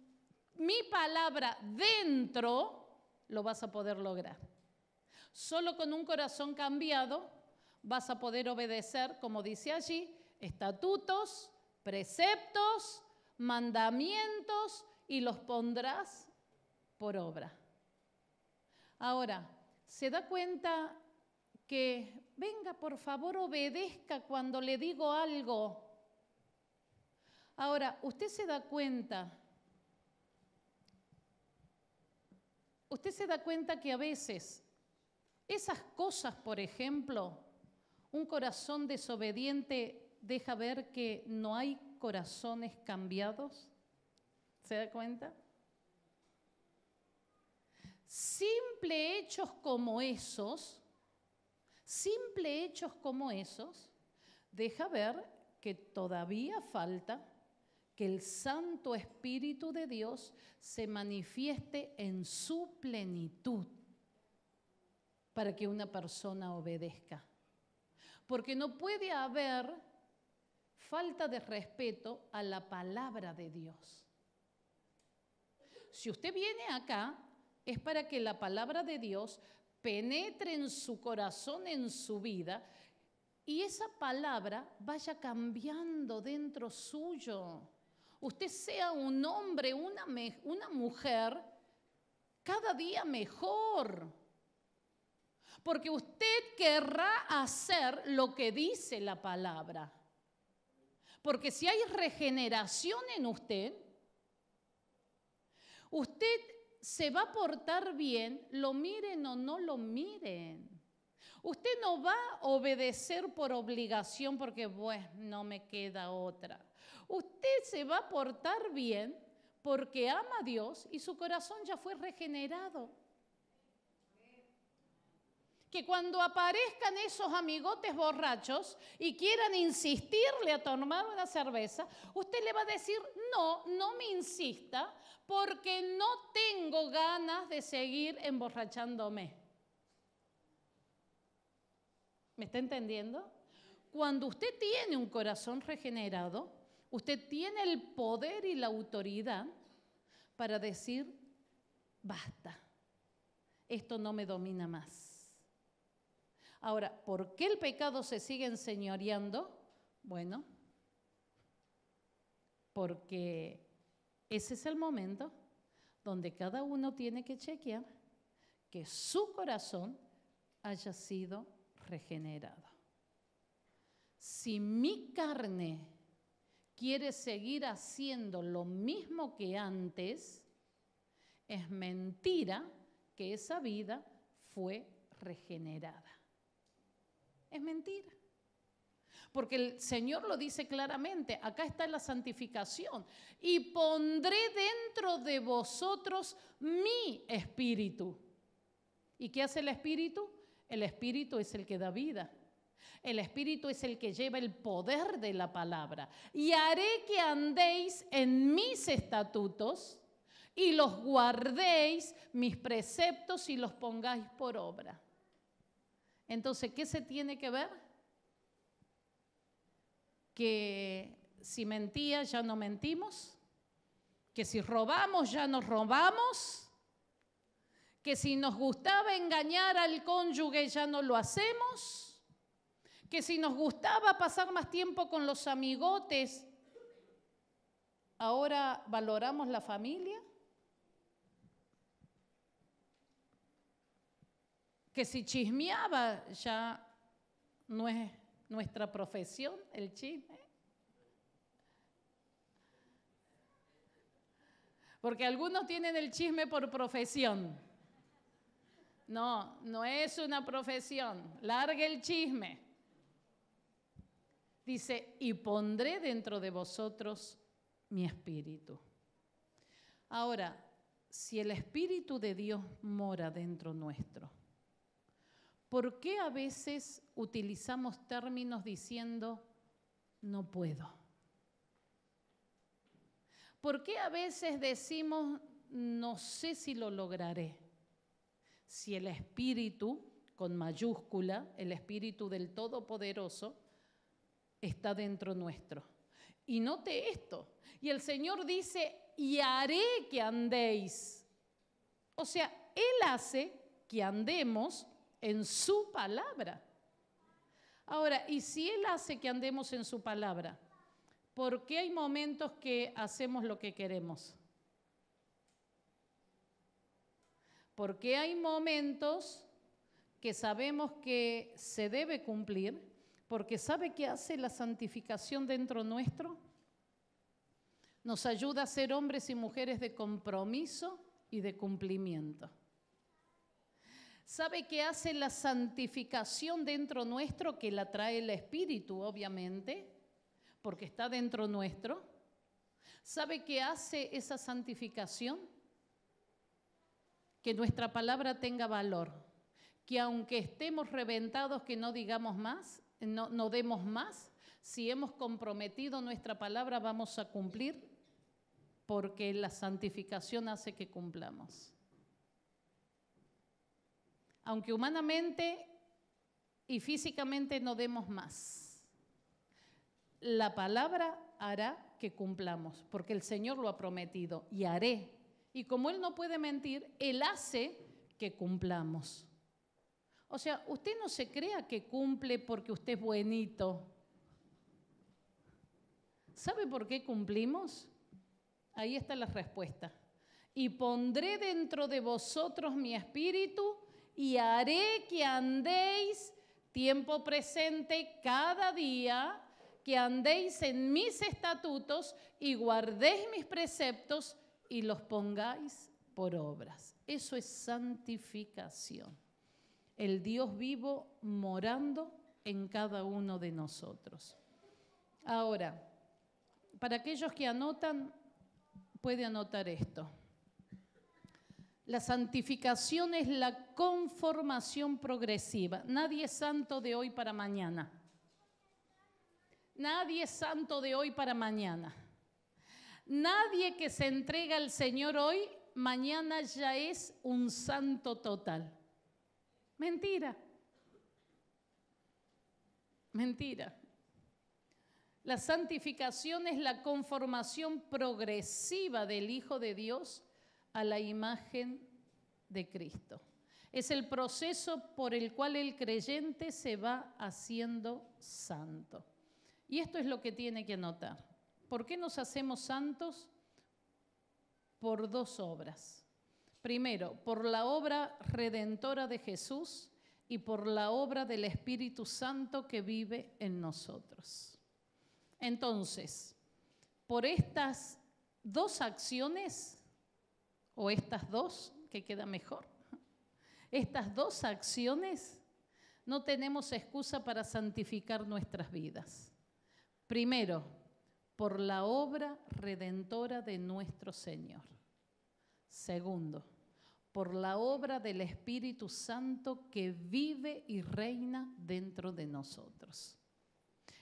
Speaker 1: mi palabra dentro lo vas a poder lograr. Solo con un corazón cambiado vas a poder obedecer, como dice allí, estatutos, preceptos, mandamientos y los pondrás por obra. Ahora, ¿se da cuenta que, venga, por favor, obedezca cuando le digo algo? Ahora, usted se da cuenta, usted se da cuenta que a veces esas cosas, por ejemplo, un corazón desobediente deja ver que no hay corazones cambiados. ¿Se da cuenta? Simple hechos como esos, simple hechos como esos, deja ver que todavía falta que el Santo Espíritu de Dios se manifieste en su plenitud para que una persona obedezca. Porque no puede haber falta de respeto a la palabra de Dios. Si usted viene acá, es para que la palabra de Dios penetre en su corazón, en su vida, y esa palabra vaya cambiando dentro suyo. Usted sea un hombre, una, una mujer, cada día mejor porque usted querrá hacer lo que dice la palabra. Porque si hay regeneración en usted, usted se va a portar bien, lo miren o no lo miren. Usted no va a obedecer por obligación porque, pues, no me queda otra. Usted se va a portar bien porque ama a Dios y su corazón ya fue regenerado que cuando aparezcan esos amigotes borrachos y quieran insistirle a tomar una cerveza, usted le va a decir, no, no me insista, porque no tengo ganas de seguir emborrachándome. ¿Me está entendiendo? Cuando usted tiene un corazón regenerado, usted tiene el poder y la autoridad para decir, basta, esto no me domina más Ahora, ¿por qué el pecado se sigue enseñoreando? Bueno, porque ese es el momento donde cada uno tiene que chequear que su corazón haya sido regenerado. Si mi carne quiere seguir haciendo lo mismo que antes, es mentira que esa vida fue regenerada es mentira. Porque el Señor lo dice claramente, acá está la santificación. Y pondré dentro de vosotros mi espíritu. ¿Y qué hace el espíritu? El espíritu es el que da vida. El espíritu es el que lleva el poder de la palabra. Y haré que andéis en mis estatutos y los guardéis, mis preceptos y los pongáis por obra. Entonces, ¿qué se tiene que ver? Que si mentía ya no mentimos, que si robamos ya no robamos, que si nos gustaba engañar al cónyuge ya no lo hacemos, que si nos gustaba pasar más tiempo con los amigotes, ahora valoramos la familia. si chismeaba ya no es nuestra profesión el chisme. Porque algunos tienen el chisme por profesión. No, no es una profesión. Largue el chisme. Dice, y pondré dentro de vosotros mi espíritu. Ahora, si el espíritu de Dios mora dentro nuestro, ¿Por qué a veces utilizamos términos diciendo no puedo? ¿Por qué a veces decimos no sé si lo lograré? Si el espíritu, con mayúscula, el espíritu del Todopoderoso, está dentro nuestro. Y note esto. Y el Señor dice, y haré que andéis. O sea, Él hace que andemos en su palabra. Ahora, ¿y si Él hace que andemos en su palabra? ¿Por qué hay momentos que hacemos lo que queremos? ¿Por qué hay momentos que sabemos que se debe cumplir? Porque sabe que hace la santificación dentro nuestro. Nos ayuda a ser hombres y mujeres de compromiso y de cumplimiento sabe qué hace la santificación dentro nuestro, que la trae el Espíritu, obviamente, porque está dentro nuestro. ¿Sabe qué hace esa santificación? Que nuestra palabra tenga valor, que aunque estemos reventados, que no digamos más, no, no demos más, si hemos comprometido nuestra palabra vamos a cumplir, porque la santificación hace que cumplamos aunque humanamente y físicamente no demos más. La palabra hará que cumplamos, porque el Señor lo ha prometido y haré. Y como Él no puede mentir, Él hace que cumplamos. O sea, usted no se crea que cumple porque usted es bonito. ¿Sabe por qué cumplimos? Ahí está la respuesta. Y pondré dentro de vosotros mi espíritu y haré que andéis tiempo presente cada día, que andéis en mis estatutos y guardéis mis preceptos y los pongáis por obras. Eso es santificación. El Dios vivo morando en cada uno de nosotros. Ahora, para aquellos que anotan, puede anotar esto. La santificación es la conformación progresiva. Nadie es santo de hoy para mañana. Nadie es santo de hoy para mañana. Nadie que se entrega al Señor hoy, mañana ya es un santo total. Mentira. Mentira. La santificación es la conformación progresiva del Hijo de Dios a la imagen de Cristo. Es el proceso por el cual el creyente se va haciendo santo. Y esto es lo que tiene que notar. ¿Por qué nos hacemos santos? Por dos obras. Primero, por la obra redentora de Jesús y por la obra del Espíritu Santo que vive en nosotros. Entonces, por estas dos acciones o estas dos, que queda mejor. Estas dos acciones no tenemos excusa para santificar nuestras vidas. Primero, por la obra redentora de nuestro Señor. Segundo, por la obra del Espíritu Santo que vive y reina dentro de nosotros.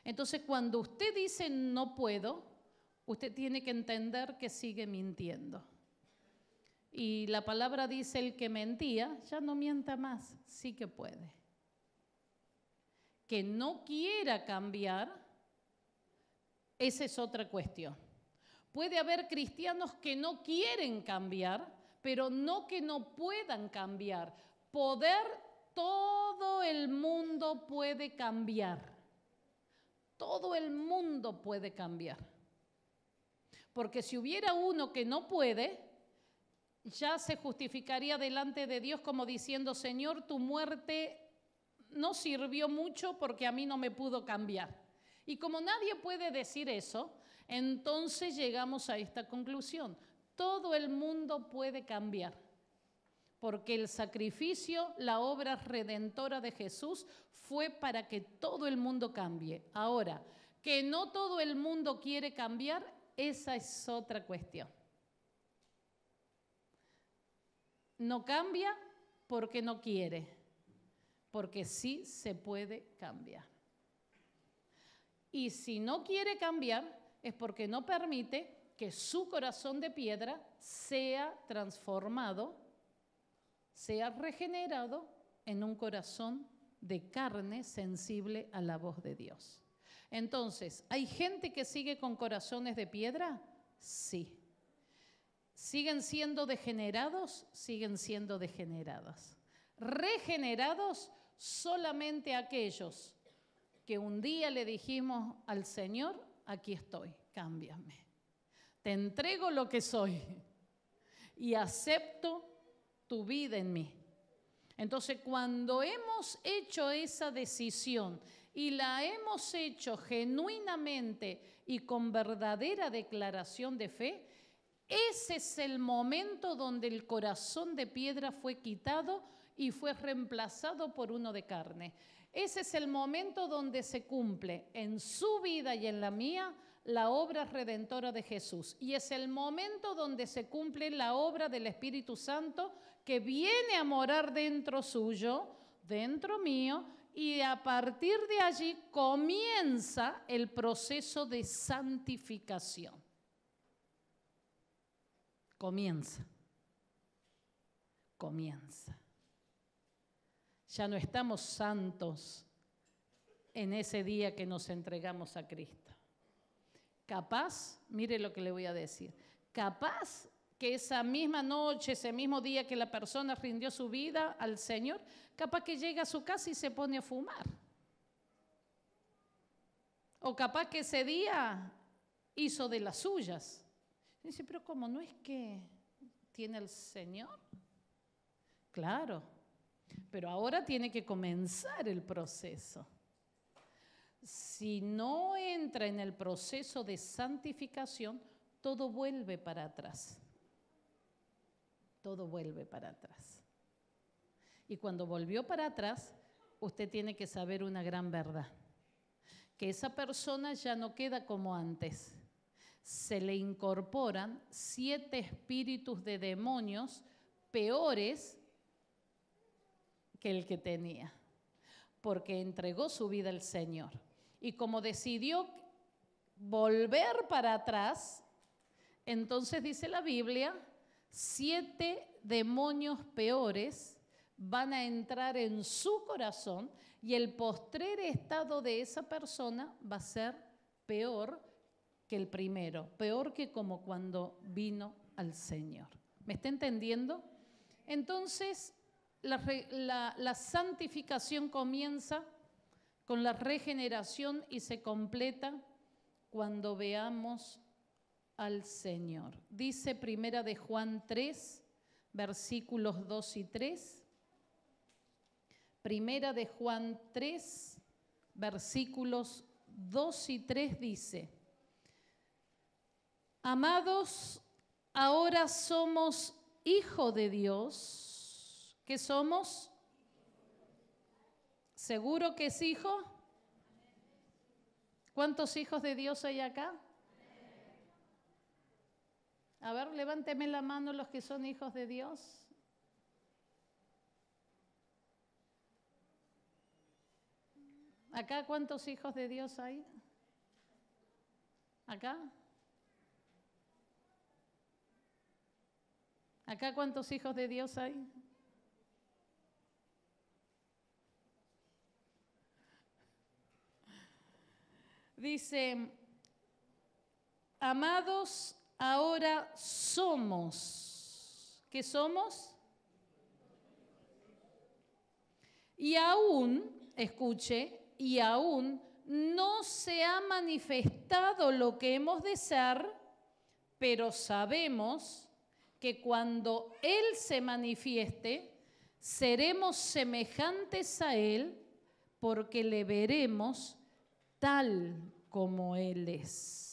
Speaker 1: Entonces, cuando usted dice no puedo, usted tiene que entender que sigue mintiendo y la palabra dice, el que mentía, ya no mienta más, sí que puede. Que no quiera cambiar, esa es otra cuestión. Puede haber cristianos que no quieren cambiar, pero no que no puedan cambiar. Poder, todo el mundo puede cambiar. Todo el mundo puede cambiar. Porque si hubiera uno que no puede, ya se justificaría delante de Dios como diciendo, Señor, tu muerte no sirvió mucho porque a mí no me pudo cambiar. Y como nadie puede decir eso, entonces llegamos a esta conclusión. Todo el mundo puede cambiar, porque el sacrificio, la obra redentora de Jesús fue para que todo el mundo cambie. Ahora, que no todo el mundo quiere cambiar, esa es otra cuestión. no cambia porque no quiere, porque sí se puede cambiar. Y si no quiere cambiar es porque no permite que su corazón de piedra sea transformado, sea regenerado en un corazón de carne sensible a la voz de Dios. Entonces, ¿hay gente que sigue con corazones de piedra? Sí siguen siendo degenerados, siguen siendo degeneradas. Regenerados solamente aquellos que un día le dijimos al Señor, aquí estoy, cámbiame. Te entrego lo que soy y acepto tu vida en mí. Entonces, cuando hemos hecho esa decisión y la hemos hecho genuinamente y con verdadera declaración de fe, ese es el momento donde el corazón de piedra fue quitado y fue reemplazado por uno de carne. Ese es el momento donde se cumple en su vida y en la mía la obra redentora de Jesús. Y es el momento donde se cumple la obra del Espíritu Santo que viene a morar dentro suyo, dentro mío, y a partir de allí comienza el proceso de santificación. Comienza. Comienza. Ya no estamos santos en ese día que nos entregamos a Cristo. Capaz, mire lo que le voy a decir, capaz que esa misma noche, ese mismo día que la persona rindió su vida al Señor, capaz que llega a su casa y se pone a fumar. O capaz que ese día hizo de las suyas. Dice, pero como ¿No es que tiene el Señor? Claro, pero ahora tiene que comenzar el proceso. Si no entra en el proceso de santificación, todo vuelve para atrás. Todo vuelve para atrás. Y cuando volvió para atrás, usted tiene que saber una gran verdad, que esa persona ya no queda como antes, se le incorporan siete espíritus de demonios peores que el que tenía, porque entregó su vida al Señor. Y como decidió volver para atrás, entonces dice la Biblia, siete demonios peores van a entrar en su corazón y el postrer estado de esa persona va a ser peor que el primero, peor que como cuando vino al Señor. ¿Me está entendiendo? Entonces, la, santificación comienza con la regeneración y se completa cuando veamos al Señor. Dice Primera de Juan 3, versículos 2 y 3. Primera de Juan 3, versículos 2 y 3 dice, Amados, ahora somos hijo de Dios. ¿Qué somos? ¿Seguro que es hijo? ¿Cuántos hijos de Dios hay acá? A ver, levánteme la mano los que son hijos de Dios. ¿Acá cuántos hijos de Dios hay? ¿Acá? ¿Acá cuántos hijos de Dios hay? Dice, amados, ahora somos. ¿Qué somos? Y aún, escuche, y aún no se ha manifestado lo que hemos de ser, pero sabemos cuando Él se manifieste, seremos semejantes a Él porque le veremos tal como Él es.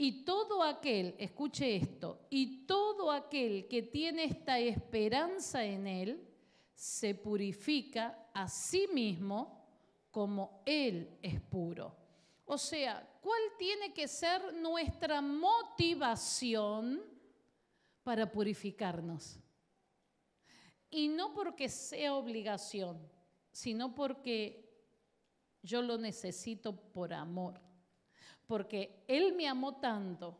Speaker 1: Y todo aquel, escuche esto, y todo aquel que tiene esta esperanza en Él, se purifica a sí mismo como Él es puro. O sea, ¿cuál tiene que ser nuestra motivación? para purificarnos. Y no porque sea obligación, sino porque yo lo necesito por amor. Porque Él me amó tanto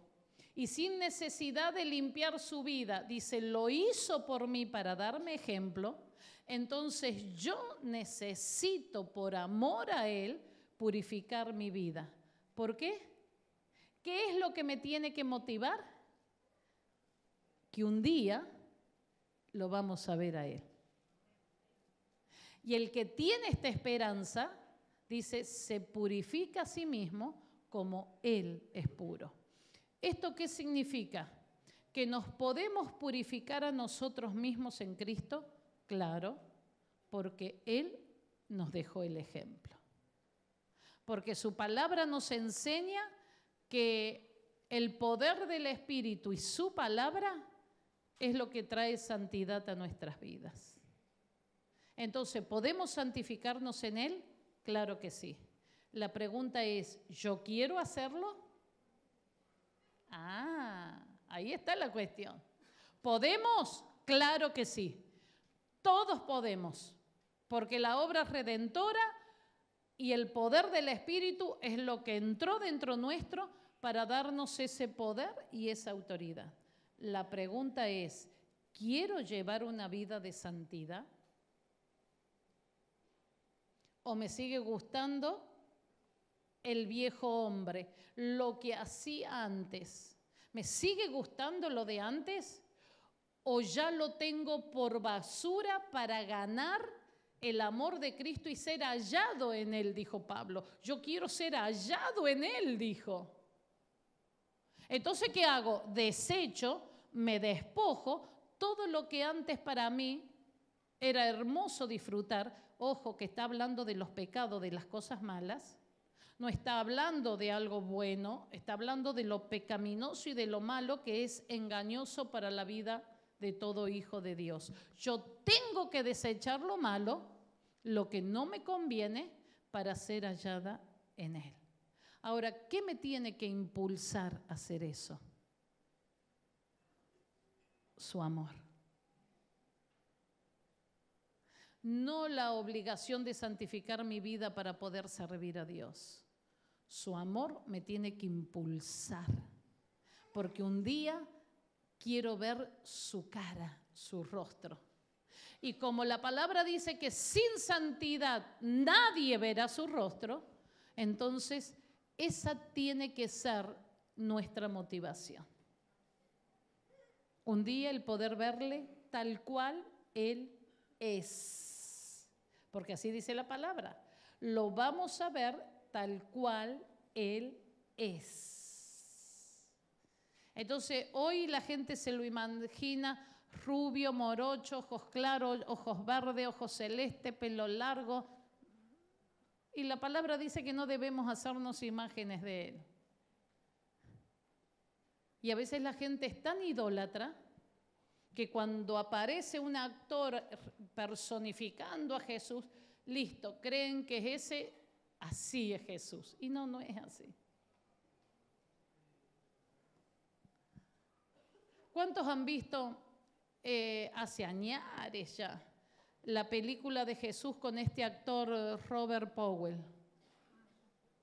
Speaker 1: y sin necesidad de limpiar su vida, dice, lo hizo por mí para darme ejemplo, entonces yo necesito por amor a Él purificar mi vida. ¿Por qué? ¿Qué es lo que me tiene que motivar? que un día lo vamos a ver a Él. Y el que tiene esta esperanza, dice, se purifica a sí mismo como Él es puro. ¿Esto qué significa? ¿Que nos podemos purificar a nosotros mismos en Cristo? Claro, porque Él nos dejó el ejemplo. Porque su palabra nos enseña que el poder del Espíritu y su palabra es lo que trae santidad a nuestras vidas. Entonces, ¿podemos santificarnos en Él? Claro que sí. La pregunta es, ¿yo quiero hacerlo? Ah, ahí está la cuestión. ¿Podemos? Claro que sí. Todos podemos, porque la obra redentora y el poder del Espíritu es lo que entró dentro nuestro para darnos ese poder y esa autoridad. La pregunta es, ¿quiero llevar una vida de santidad? ¿O me sigue gustando el viejo hombre, lo que hacía antes? ¿Me sigue gustando lo de antes? ¿O ya lo tengo por basura para ganar el amor de Cristo y ser hallado en Él, dijo Pablo. Yo quiero ser hallado en Él, dijo. Entonces, ¿qué hago? Desecho me despojo todo lo que antes para mí era hermoso disfrutar. Ojo que está hablando de los pecados, de las cosas malas. No está hablando de algo bueno, está hablando de lo pecaminoso y de lo malo que es engañoso para la vida de todo hijo de Dios. Yo tengo que desechar lo malo, lo que no me conviene, para ser hallada en Él. Ahora, ¿qué me tiene que impulsar a hacer eso? su amor. No la obligación de santificar mi vida para poder servir a Dios. Su amor me tiene que impulsar, porque un día quiero ver su cara, su rostro. Y como la palabra dice que sin santidad nadie verá su rostro, entonces esa tiene que ser nuestra motivación. Un día el poder verle tal cual Él es. Porque así dice la palabra. Lo vamos a ver tal cual Él es. Entonces, hoy la gente se lo imagina rubio, morocho, ojos claros, ojos verdes, ojos celeste, pelo largo. Y la palabra dice que no debemos hacernos imágenes de él. Y a veces la gente es tan idólatra que cuando aparece un actor personificando a Jesús, listo, creen que es ese, así es Jesús. Y no, no es así. ¿Cuántos han visto eh, hace años ya la película de Jesús con este actor Robert Powell?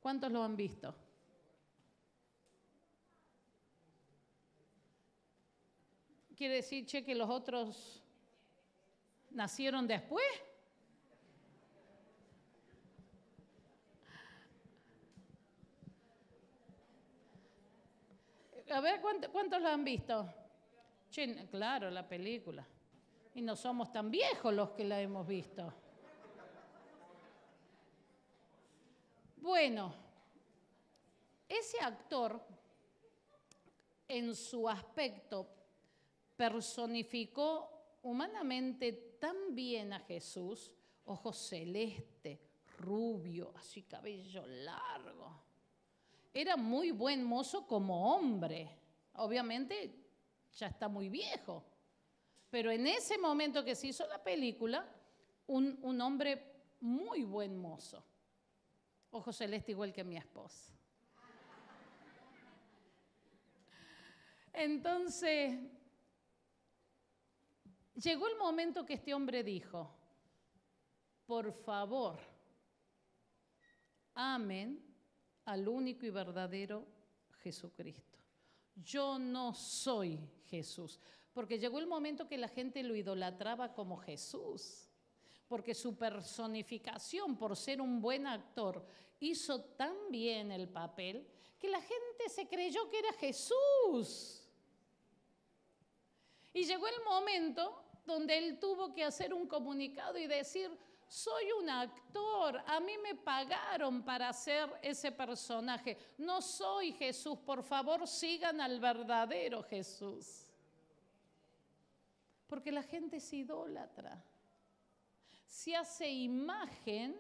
Speaker 1: ¿Cuántos lo han visto? decir, che, que los otros nacieron después. A ver, ¿cuántos, cuántos la han visto? Che, claro, la película. Y no somos tan viejos los que la hemos visto. Bueno, ese actor, en su aspecto personificó humanamente tan bien a Jesús, ojo celeste, rubio, así cabello largo. Era muy buen mozo como hombre. Obviamente ya está muy viejo. Pero en ese momento que se hizo la película, un, un hombre muy buen mozo. Ojo celeste igual que mi esposa. Entonces, Llegó el momento que este hombre dijo, por favor, amen al único y verdadero Jesucristo. Yo no soy Jesús, porque llegó el momento que la gente lo idolatraba como Jesús, porque su personificación por ser un buen actor hizo tan bien el papel que la gente se creyó que era Jesús. Y llegó el momento donde él tuvo que hacer un comunicado y decir, soy un actor, a mí me pagaron para ser ese personaje, no soy Jesús, por favor sigan al verdadero Jesús. Porque la gente es idólatra, se hace imagen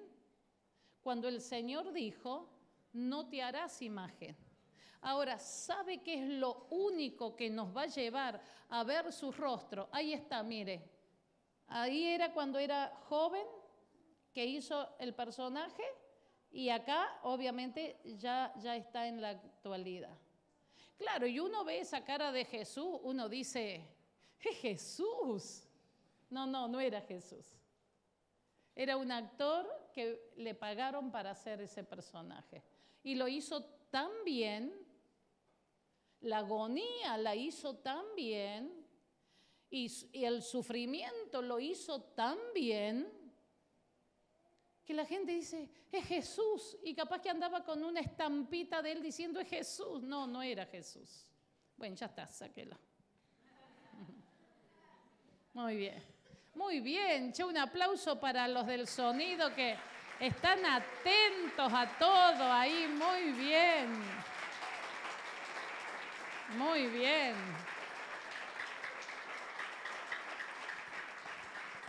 Speaker 1: cuando el Señor dijo, no te harás imagen. Ahora, ¿sabe qué es lo único que nos va a llevar a ver su rostro? Ahí está, mire. Ahí era cuando era joven que hizo el personaje y acá obviamente ya, ya está en la actualidad. Claro, y uno ve esa cara de Jesús, uno dice, Jesús. No, no, no era Jesús. Era un actor que le pagaron para hacer ese personaje. Y lo hizo tan bien la agonía la hizo tan bien y, el sufrimiento lo hizo tan bien que la gente dice, es Jesús. Y capaz que andaba con una estampita de él diciendo, es Jesús. No, no era Jesús. Bueno, ya está, sáquela. Muy bien. Muy bien. Che, un aplauso para los del sonido que están atentos a todo ahí. Muy bien. Muy bien.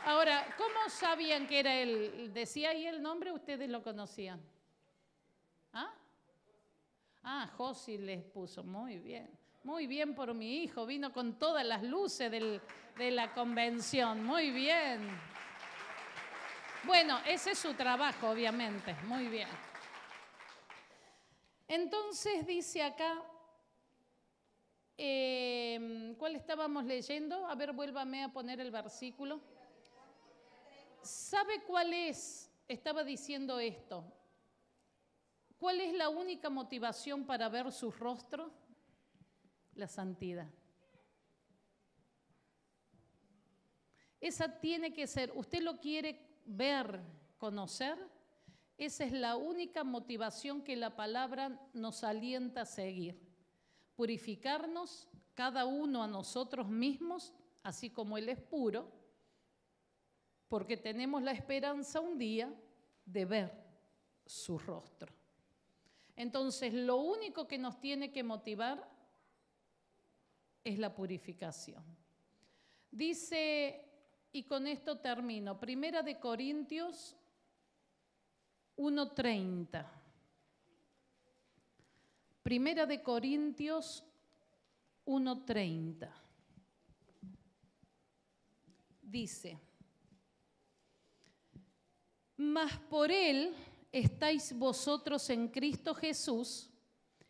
Speaker 1: Ahora, ¿cómo sabían que era él? ¿Decía ahí el nombre? ¿Ustedes lo conocían? ¿Ah? Ah, Josi les puso. Muy bien. Muy bien por mi hijo. Vino con todas las luces de la convención. Muy bien. Bueno, ese es su trabajo, obviamente. Muy bien. Entonces dice acá, Em, ¿Cuál estábamos leyendo? A ver, vuélvame a poner el versículo. ¿Sabe cuál es? Estaba diciendo esto. ¿Cuál es la única motivación para ver su rostro? La santidad. Esa tiene que ser, usted lo quiere ver, conocer, esa es la única motivación que la palabra nos alienta a seguir purificarnos cada uno a nosotros mismos, así como Él es puro, porque tenemos la esperanza un día de ver su rostro. Entonces, lo único que nos tiene que motivar es la purificación. Dice, y con esto termino, Primera de Corintios 1.30. Primera de Corintios 1.30. Dice, mas por él estáis vosotros en Cristo Jesús,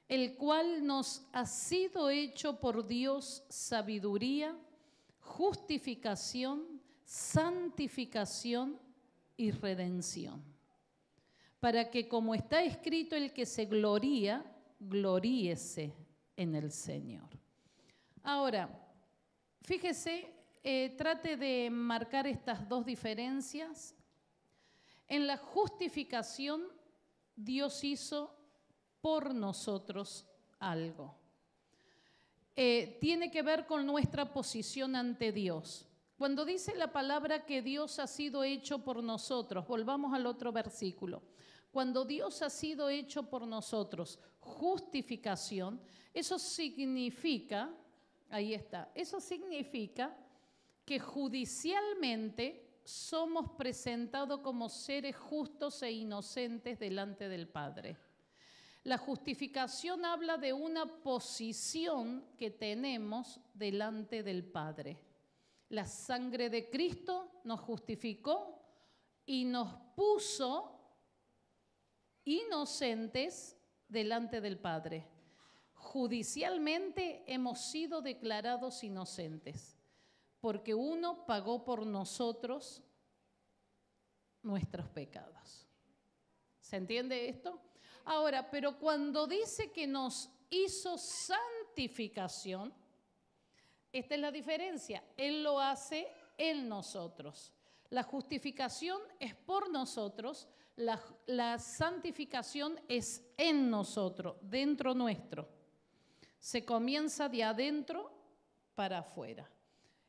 Speaker 1: el cual nos ha sido hecho por Dios sabiduría, justificación, santificación y redención. Para que como está escrito, el que se gloría, gloríese en el Señor. Ahora, fíjese, eh, trate de marcar estas dos diferencias. En la justificación, Dios hizo por nosotros algo. Eh, tiene que ver con nuestra posición ante Dios. Cuando dice la palabra que Dios ha sido hecho por nosotros, volvamos al otro versículo. Cuando Dios ha sido hecho por nosotros justificación, eso significa, ahí está, eso significa que judicialmente somos presentados como seres justos e inocentes delante del Padre. La justificación habla de una posición que tenemos delante del Padre. La sangre de Cristo nos justificó y nos puso inocentes delante del Padre. Judicialmente hemos sido declarados inocentes, porque uno pagó por nosotros nuestros pecados. ¿Se entiende esto? Ahora, pero cuando dice que nos hizo santificación, esta es la diferencia. Él lo hace en nosotros. La justificación es por nosotros, la, santificación es en nosotros, dentro nuestro. Se comienza de adentro para afuera.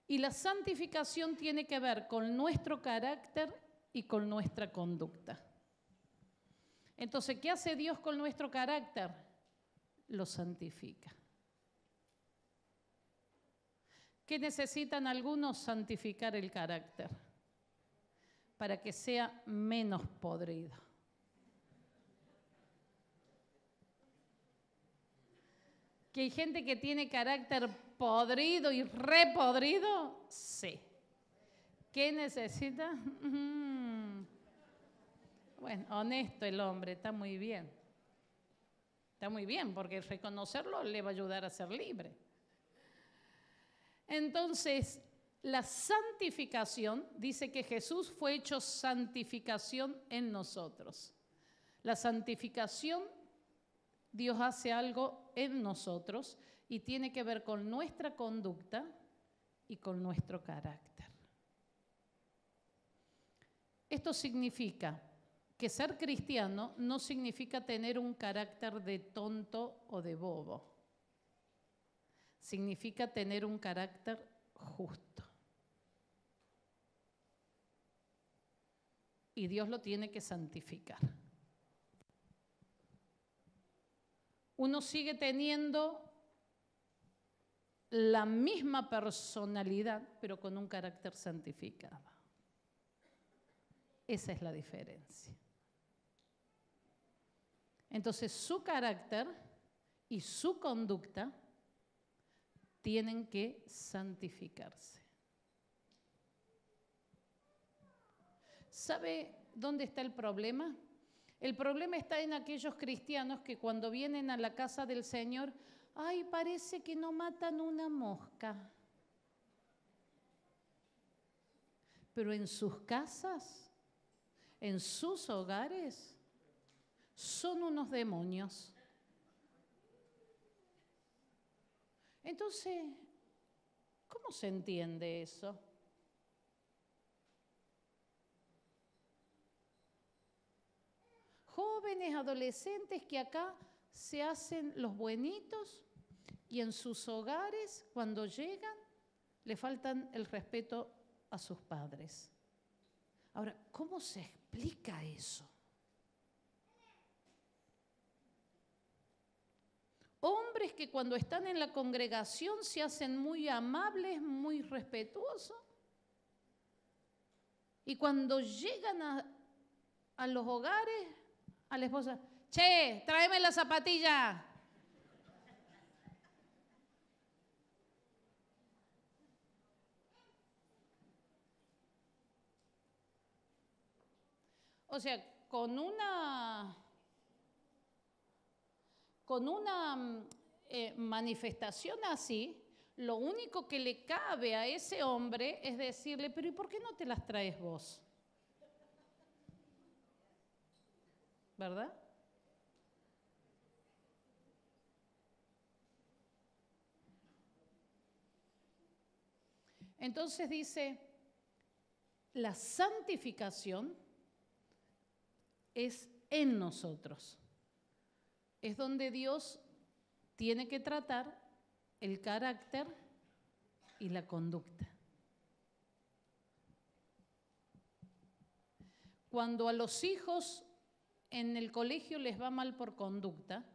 Speaker 1: Y la santificación tiene que ver con nuestro carácter y con nuestra conducta. Entonces, ¿qué hace Dios con nuestro carácter? Lo santifica. ¿Qué necesitan algunos santificar el carácter? para que sea menos podrido. ¿Que hay gente que tiene carácter podrido y repodrido? Sí. ¿Qué necesita? Mm. Bueno, honesto el hombre, está muy bien. Está muy bien, porque reconocerlo le va a ayudar a ser libre. Entonces, la santificación dice que Jesús fue hecho santificación en nosotros. La santificación, Dios hace algo en nosotros y tiene que ver con nuestra conducta y con nuestro carácter. Esto significa que ser cristiano no significa tener un carácter de tonto o de bobo. Significa tener un carácter justo. y Dios lo tiene que santificar. Uno sigue teniendo la misma personalidad, pero con un carácter santificado. Esa es la diferencia. Entonces su carácter y su conducta tienen que santificarse. ¿Sabe dónde está el problema? El problema está en aquellos cristianos que cuando vienen a la casa del Señor, ay, parece que no matan una mosca. Pero en sus casas, en sus hogares, son unos demonios. Entonces, ¿cómo se entiende eso? jóvenes, adolescentes que acá se hacen los buenitos y en sus hogares, cuando llegan, le faltan el respeto a sus padres. Ahora, ¿cómo se explica eso? Hombres que cuando están en la congregación se hacen muy amables, muy respetuosos. Y cuando llegan a, a los hogares, a la esposa, che, tráeme la zapatilla. O sea, con una, con una eh, manifestación así, lo único que le cabe a ese hombre es decirle, pero ¿y por qué no te las traes vos? ¿verdad? Entonces dice, la santificación es en nosotros. Es donde Dios tiene que tratar el carácter y la conducta. Cuando a los hijos en el colegio les va mal por conducta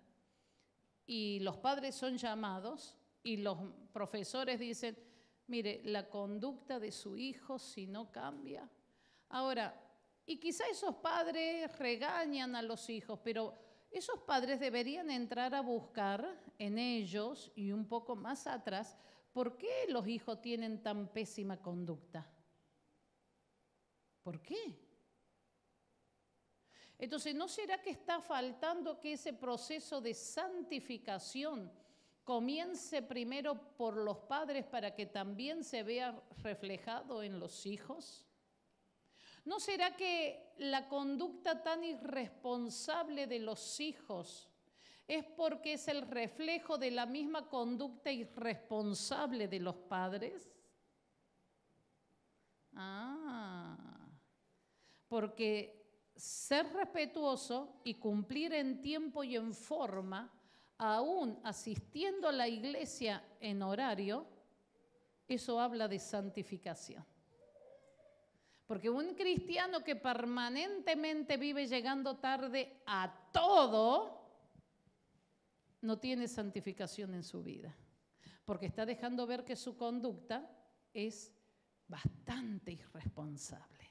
Speaker 1: y los padres son llamados y los profesores dicen, mire, la conducta de su hijo si no cambia. Ahora, y quizá esos padres regañan a los hijos, pero esos padres deberían entrar a buscar en ellos y un poco más atrás por qué los hijos tienen tan pésima conducta. ¿Por qué? Entonces, ¿no será que está faltando que ese proceso de santificación comience primero por los padres para que también se vea reflejado en los hijos? ¿No será que la conducta tan irresponsable de los hijos es porque es el reflejo de la misma conducta irresponsable de los padres? Ah, porque ser respetuoso y cumplir en tiempo y en forma, aún asistiendo a la iglesia en horario, eso habla de santificación. Porque un cristiano que permanentemente vive llegando tarde a todo, no tiene santificación en su vida. Porque está dejando ver que su conducta es bastante irresponsable.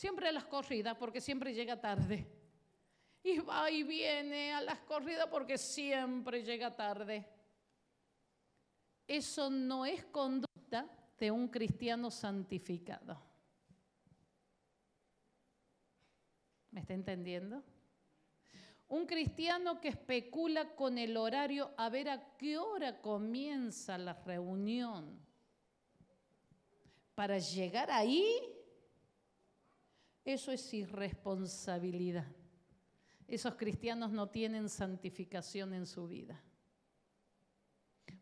Speaker 1: Siempre a las corridas porque siempre llega tarde. Y va y viene a las corridas porque siempre llega tarde. Eso no es conducta de un cristiano santificado. ¿Me está entendiendo? Un cristiano que especula con el horario a ver a qué hora comienza la reunión. Para llegar ahí eso es irresponsabilidad. Esos cristianos no tienen santificación en su vida.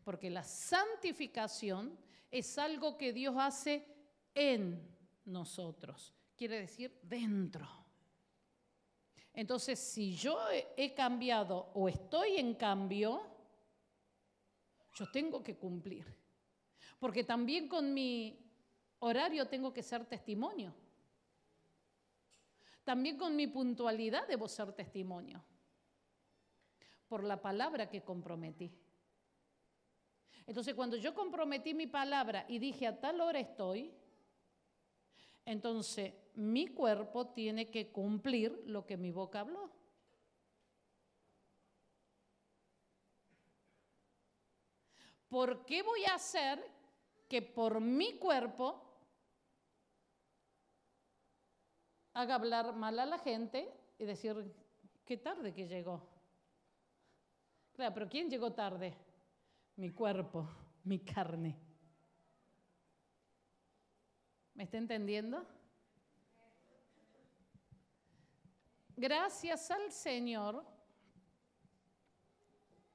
Speaker 1: Porque la santificación es algo que Dios hace en nosotros. Quiere decir dentro. Entonces, si yo he cambiado o estoy en cambio, yo tengo que cumplir. Porque también con mi horario tengo que ser testimonio. También con mi puntualidad debo ser testimonio por la palabra que comprometí. Entonces cuando yo comprometí mi palabra y dije a tal hora estoy, entonces mi cuerpo tiene que cumplir lo que mi boca habló. ¿Por qué voy a hacer que por mi cuerpo haga hablar mal a la gente y decir, qué tarde que llegó. Claro, pero ¿quién llegó tarde? Mi cuerpo, mi carne. ¿Me está entendiendo? Gracias al Señor,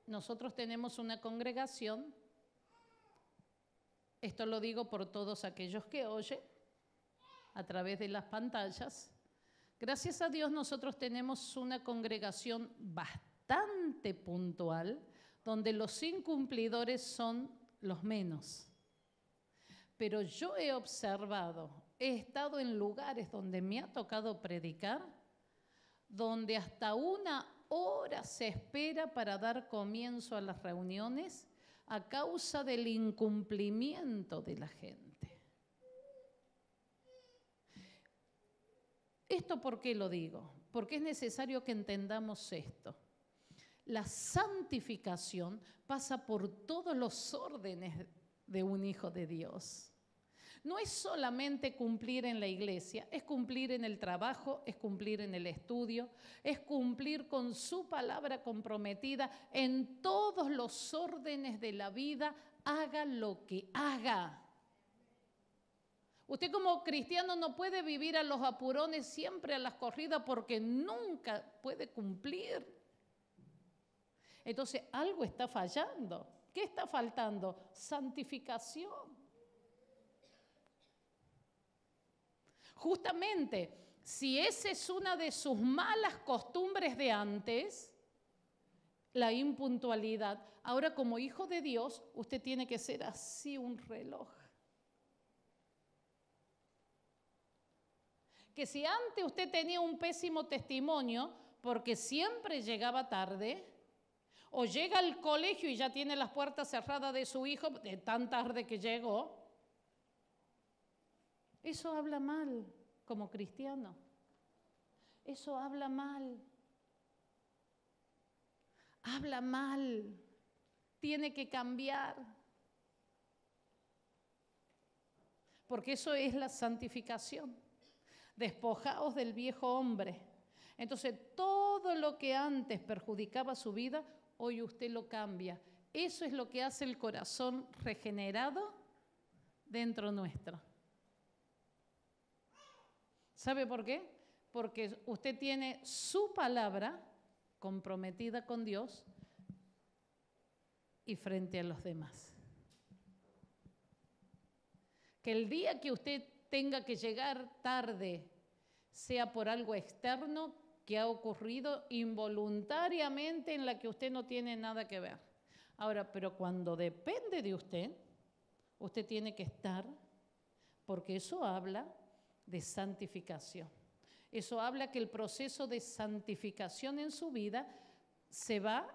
Speaker 1: nosotros tenemos una congregación, esto lo digo por todos aquellos que oyen a través de las pantallas, Gracias a Dios nosotros tenemos una congregación bastante puntual, donde los incumplidores son los menos. Pero yo he observado, he estado en lugares donde me ha tocado predicar, donde hasta una hora se espera para dar comienzo a las reuniones a causa del incumplimiento de la gente. ¿Esto por qué lo digo? Porque es necesario que entendamos esto. La santificación pasa por todos los órdenes de un hijo de Dios. No es solamente cumplir en la iglesia, es cumplir en el trabajo, es cumplir en el estudio, es cumplir con su palabra comprometida en todos los órdenes de la vida, haga lo que haga. Usted como cristiano no puede vivir a los apurones siempre a las corridas porque nunca puede cumplir. Entonces algo está fallando. ¿Qué está faltando? Santificación. Justamente, si esa es una de sus malas costumbres de antes, la impuntualidad, ahora como hijo de Dios, usted tiene que ser así un reloj que si antes usted tenía un pésimo testimonio porque siempre llegaba tarde, o llega al colegio y ya tiene las puertas cerradas de su hijo de tan tarde que llegó, eso habla mal como cristiano. Eso habla mal. Habla mal. Tiene que cambiar. Porque eso es la santificación despojaos del viejo hombre. Entonces, todo lo que antes perjudicaba su vida, hoy usted lo cambia. Eso es lo que hace el corazón regenerado dentro nuestro. ¿Sabe por qué? Porque usted tiene su palabra comprometida con Dios y frente a los demás. Que el día que usted tenga que llegar tarde, sea por algo externo que ha ocurrido involuntariamente en la que usted no tiene nada que ver. Ahora, pero cuando depende de usted, usted tiene que estar, porque eso habla de santificación. Eso habla que el proceso de santificación en su vida se va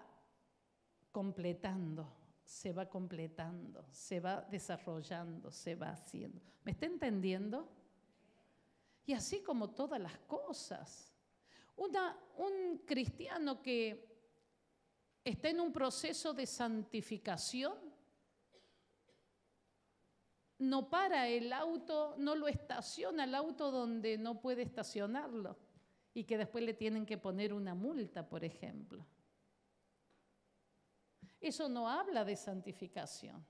Speaker 1: completando se va completando, se va desarrollando, se va haciendo. ¿Me está entendiendo? Y así como todas las cosas. un cristiano que está en un proceso de santificación no para el auto, no lo estaciona el auto donde no puede estacionarlo y que después le tienen que poner una multa, por ejemplo. Eso no habla de santificación.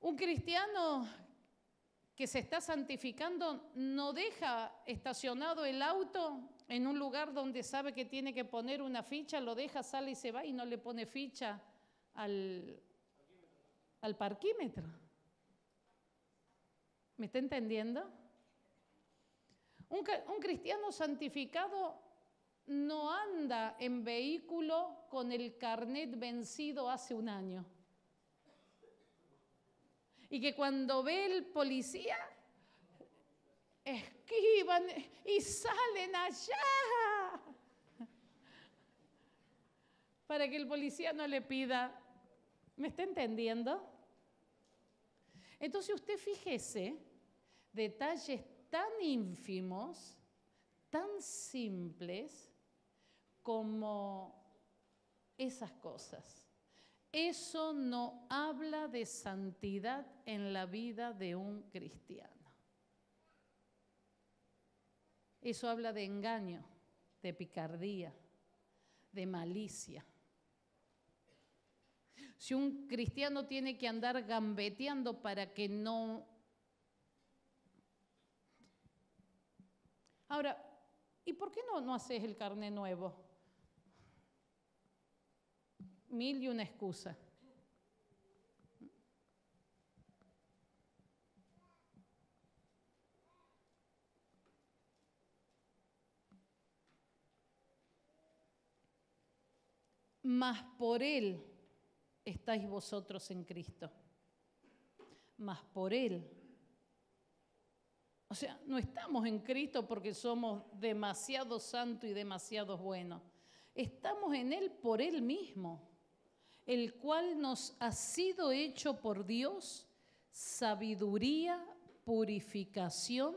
Speaker 1: Un cristiano que se está santificando no deja estacionado el auto en un lugar donde sabe que tiene que poner una ficha, lo deja, sale y se va y no le pone ficha al, parquímetro. ¿Me está entendiendo? Un, un cristiano santificado no anda en vehículo con el carnet vencido hace un año. Y que cuando ve el policía, esquivan y salen allá. Para que el policía no le pida, ¿me está entendiendo? Entonces usted fíjese detalles tan ínfimos, tan simples, como esas cosas. Eso no habla de santidad en la vida de un cristiano. Eso habla de engaño, de picardía, de malicia. Si un cristiano tiene que andar gambeteando para que no... Ahora, ¿y por qué no, no haces el carne nuevo? mil y una excusa. Mas por Él estáis vosotros en Cristo. Mas por Él. O sea, no estamos en Cristo porque somos demasiado santos y demasiado buenos. Estamos en Él por Él mismo el cual nos ha sido hecho por Dios sabiduría, purificación,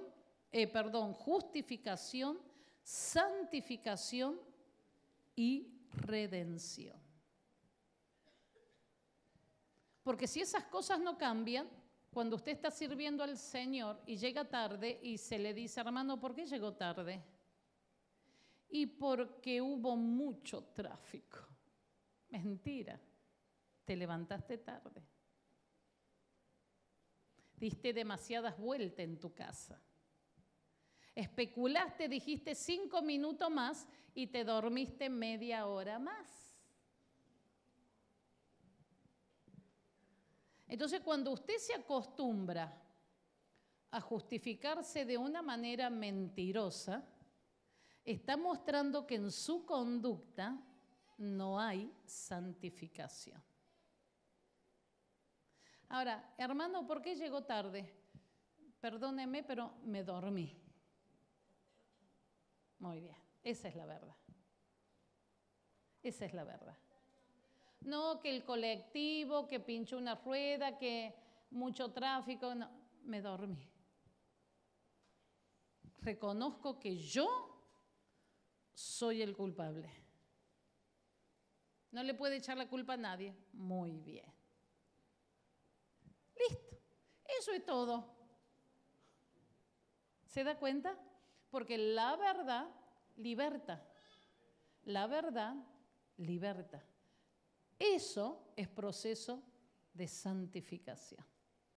Speaker 1: eh, perdón, justificación, santificación y redención. Porque si esas cosas no cambian, cuando usted está sirviendo al Señor y llega tarde y se le dice, hermano, ¿por qué llegó tarde? Y porque hubo mucho tráfico. Mentira te levantaste tarde. Diste demasiadas vueltas en tu casa. Especulaste, dijiste cinco minutos más y te dormiste media hora más. Entonces cuando usted se acostumbra a justificarse de una manera mentirosa, está mostrando que en su conducta no hay santificación. Ahora, hermano, ¿por qué llegó tarde? Perdóneme, pero me dormí. Muy bien, esa es la verdad. Esa es la verdad. No que el colectivo, que pinchó una rueda, que mucho tráfico, no, me dormí. Reconozco que yo soy el culpable. No le puede echar la culpa a nadie. Muy bien. Eso es todo. ¿Se da cuenta? Porque la verdad liberta. La verdad liberta. Eso es proceso de santificación.